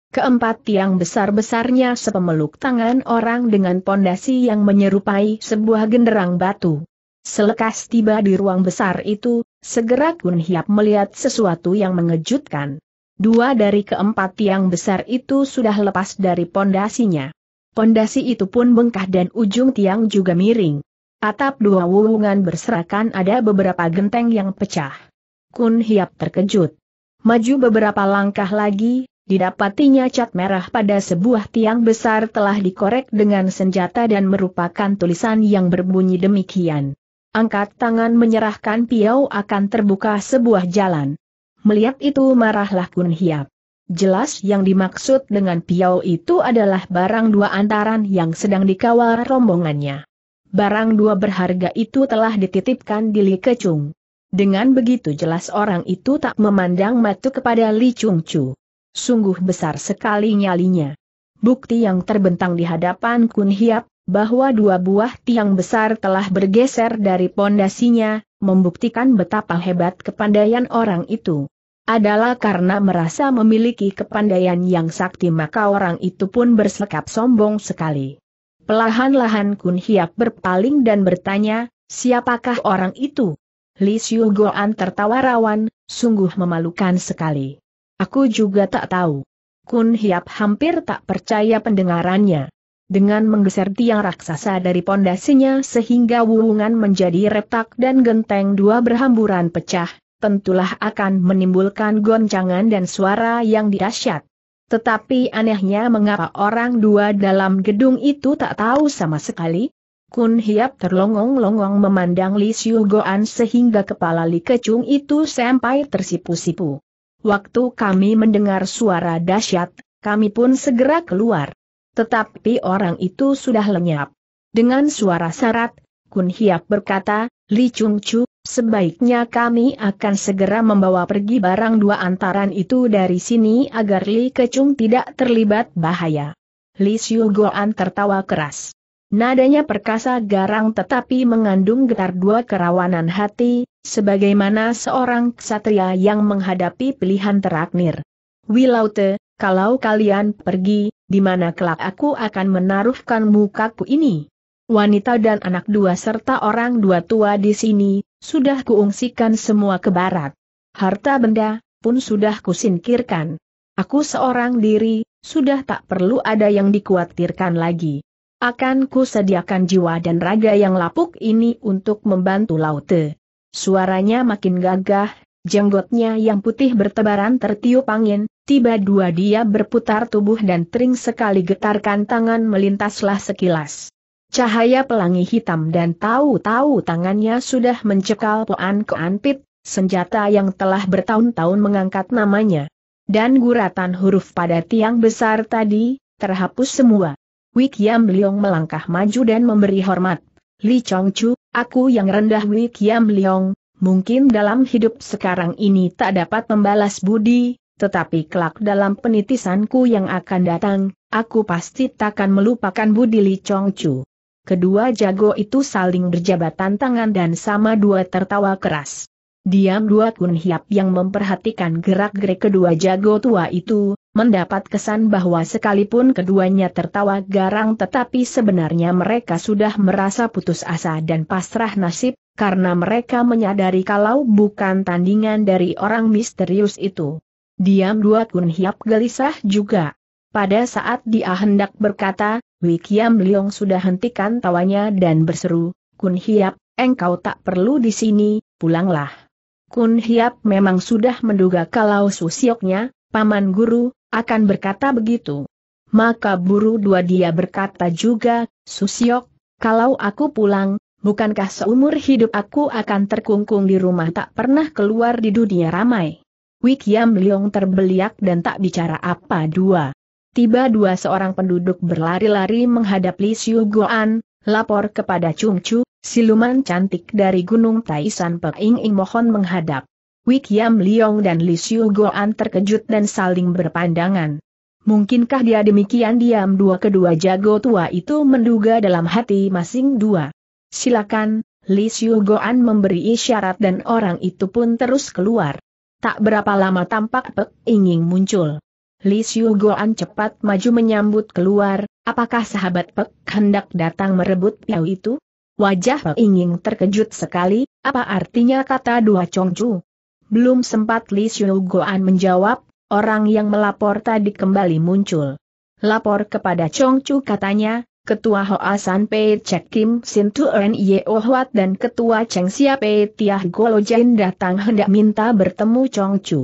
Keempat tiang besar-besarnya sepemeluk tangan orang dengan pondasi yang menyerupai sebuah genderang batu. Selekas tiba di ruang besar itu, segera Kun Hiap melihat sesuatu yang mengejutkan. Dua dari keempat tiang besar itu sudah lepas dari pondasinya. Pondasi itu pun bengkah dan ujung tiang juga miring. Atap dua wuwungan berserakan ada beberapa genteng yang pecah. Kun Hiap terkejut. Maju beberapa langkah lagi, didapatinya cat merah pada sebuah tiang besar telah dikorek dengan senjata dan merupakan tulisan yang berbunyi demikian. Angkat tangan menyerahkan piau akan terbuka sebuah jalan. Melihat itu marahlah Kun Hiap. Jelas yang dimaksud dengan piau itu adalah barang dua antaran yang sedang dikawal rombongannya. Barang dua berharga itu telah dititipkan di Li Kecung. Dengan begitu jelas orang itu tak memandang matu kepada Li Chung Chu. Sungguh besar sekali nyalinya. Bukti yang terbentang di hadapan Kun Hiap, bahwa dua buah tiang besar telah bergeser dari pondasinya, membuktikan betapa hebat kepandaian orang itu adalah karena merasa memiliki kepandaian yang sakti maka orang itu pun bersikap sombong sekali. Pelahan-lahan Kun Hiap berpaling dan bertanya, siapakah orang itu? Li Xiu Goan tertawa rawan, sungguh memalukan sekali. Aku juga tak tahu. Kun Hiap hampir tak percaya pendengarannya. Dengan menggeser tiang raksasa dari pondasinya sehingga wuungan menjadi retak dan genteng dua berhamburan pecah, tentulah akan menimbulkan goncangan dan suara yang dahsyat. Tetapi anehnya mengapa orang dua dalam gedung itu tak tahu sama sekali? Kun Hiap terlongong-longong memandang Li Xiu Goan sehingga kepala Li Kecung itu sampai tersipu-sipu. Waktu kami mendengar suara dahsyat, kami pun segera keluar. Tetapi orang itu sudah lenyap. Dengan suara syarat, Kun Hiap berkata, Li Chung Chu, Sebaiknya kami akan segera membawa pergi barang dua antaran itu dari sini agar Li Kecung tidak terlibat bahaya. Li Xiu Goan tertawa keras. Nadanya perkasa garang tetapi mengandung getar dua kerawanan hati, sebagaimana seorang ksatria yang menghadapi pilihan terakhir. Wilaute, kalau kalian pergi, di mana kelak aku akan menaruhkan mukaku ini? wanita dan anak dua serta orang dua tua di sini, sudah kuungsikan semua ke barat. Harta benda, pun sudah kusingkirkan. Aku seorang diri, sudah tak perlu ada yang dikhawatirkan lagi. Akan sediakan jiwa dan raga yang lapuk ini untuk membantu laute. Suaranya makin gagah, jenggotnya yang putih bertebaran tertiup angin, tiba dua dia berputar tubuh dan tering sekali getarkan tangan melintaslah sekilas. Cahaya pelangi hitam dan tahu-tahu tangannya sudah mencekal Poan Koan senjata yang telah bertahun-tahun mengangkat namanya. Dan guratan huruf pada tiang besar tadi, terhapus semua. Wik Yam Leong melangkah maju dan memberi hormat. Li Chong Chu, aku yang rendah Wik Yam Leong, mungkin dalam hidup sekarang ini tak dapat membalas budi, tetapi kelak dalam penitisanku yang akan datang, aku pasti takkan melupakan budi Li Chong Chu. Kedua jago itu saling berjabatan tangan dan sama dua tertawa keras. Diam dua Kun Hiap yang memperhatikan gerak-gerik kedua jago tua itu, mendapat kesan bahwa sekalipun keduanya tertawa garang tetapi sebenarnya mereka sudah merasa putus asa dan pasrah nasib, karena mereka menyadari kalau bukan tandingan dari orang misterius itu. Diam dua Kun Hiap gelisah juga. Pada saat dia hendak berkata, Wikiam Liong sudah hentikan tawanya dan berseru, Kun Hiap, engkau tak perlu di sini, pulanglah. Kun Hiap memang sudah menduga kalau Susioknya, paman guru, akan berkata begitu. Maka buru dua dia berkata juga, Susiok, kalau aku pulang, bukankah seumur hidup aku akan terkungkung di rumah tak pernah keluar di dunia ramai? Wikiam Liong terbeliak dan tak bicara apa dua tiba dua seorang penduduk berlari-lari menghadap Li Xiu Guan, lapor kepada Chung Chu, siluman cantik dari Gunung Taisan Peing Ing mohon menghadap. Wik Yam Liong dan Li Xiu Guan terkejut dan saling berpandangan. Mungkinkah dia demikian diam dua kedua jago tua itu menduga dalam hati masing dua. Silakan, Li Xiu Guan memberi isyarat dan orang itu pun terus keluar. Tak berapa lama tampak Pek Ing muncul. Li Xiu Goan cepat maju menyambut keluar, apakah sahabat Pek hendak datang merebut piao itu? Wajah Pek ingin terkejut sekali, apa artinya kata dua congcu? Belum sempat Li Xiu Goan menjawab, orang yang melapor tadi kembali muncul. Lapor kepada congcu katanya, Ketua Hoa San Pei Chek Kim Sin Ye Yeo Huat dan Ketua Cheng Sia Pei Tiah Golo Jain datang hendak minta bertemu Chong Chu.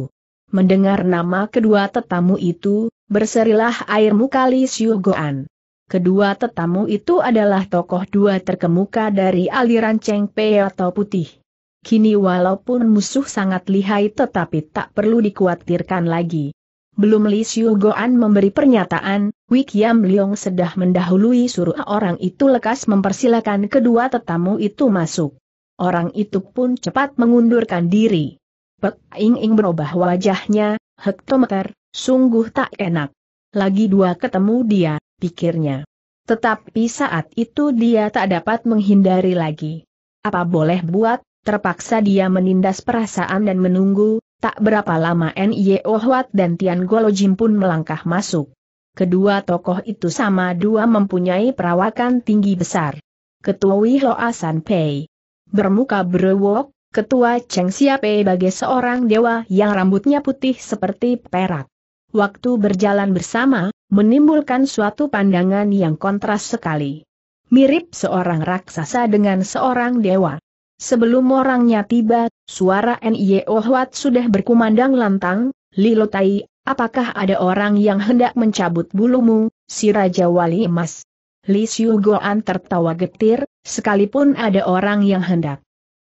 Mendengar nama kedua tetamu itu, berserilah air muka Li Goan. Kedua tetamu itu adalah tokoh dua terkemuka dari aliran Cheng Pei atau Putih. Kini walaupun musuh sangat lihai tetapi tak perlu dikhawatirkan lagi. Belum Li Goan memberi pernyataan, Wik Yam Leong sedah mendahului suruh orang itu lekas mempersilakan kedua tetamu itu masuk. Orang itu pun cepat mengundurkan diri. Pek Ing Ing berubah wajahnya, hektometer, sungguh tak enak. Lagi dua ketemu dia, pikirnya. Tetapi saat itu dia tak dapat menghindari lagi. Apa boleh buat, terpaksa dia menindas perasaan dan menunggu, tak berapa lama N.Y.O. Ohwat dan Tian Golojim pun melangkah masuk. Kedua tokoh itu sama dua mempunyai perawakan tinggi besar. Ketua Wih Asan Pei. Bermuka berwok, Ketua Cheng Siape bagai seorang dewa yang rambutnya putih seperti perak. Waktu berjalan bersama, menimbulkan suatu pandangan yang kontras sekali. Mirip seorang raksasa dengan seorang dewa. Sebelum orangnya tiba, suara Nie Huat sudah berkumandang lantang, Lilo Tai, apakah ada orang yang hendak mencabut bulumu, si Raja Wali Emas? Li Xiu Goan tertawa getir, sekalipun ada orang yang hendak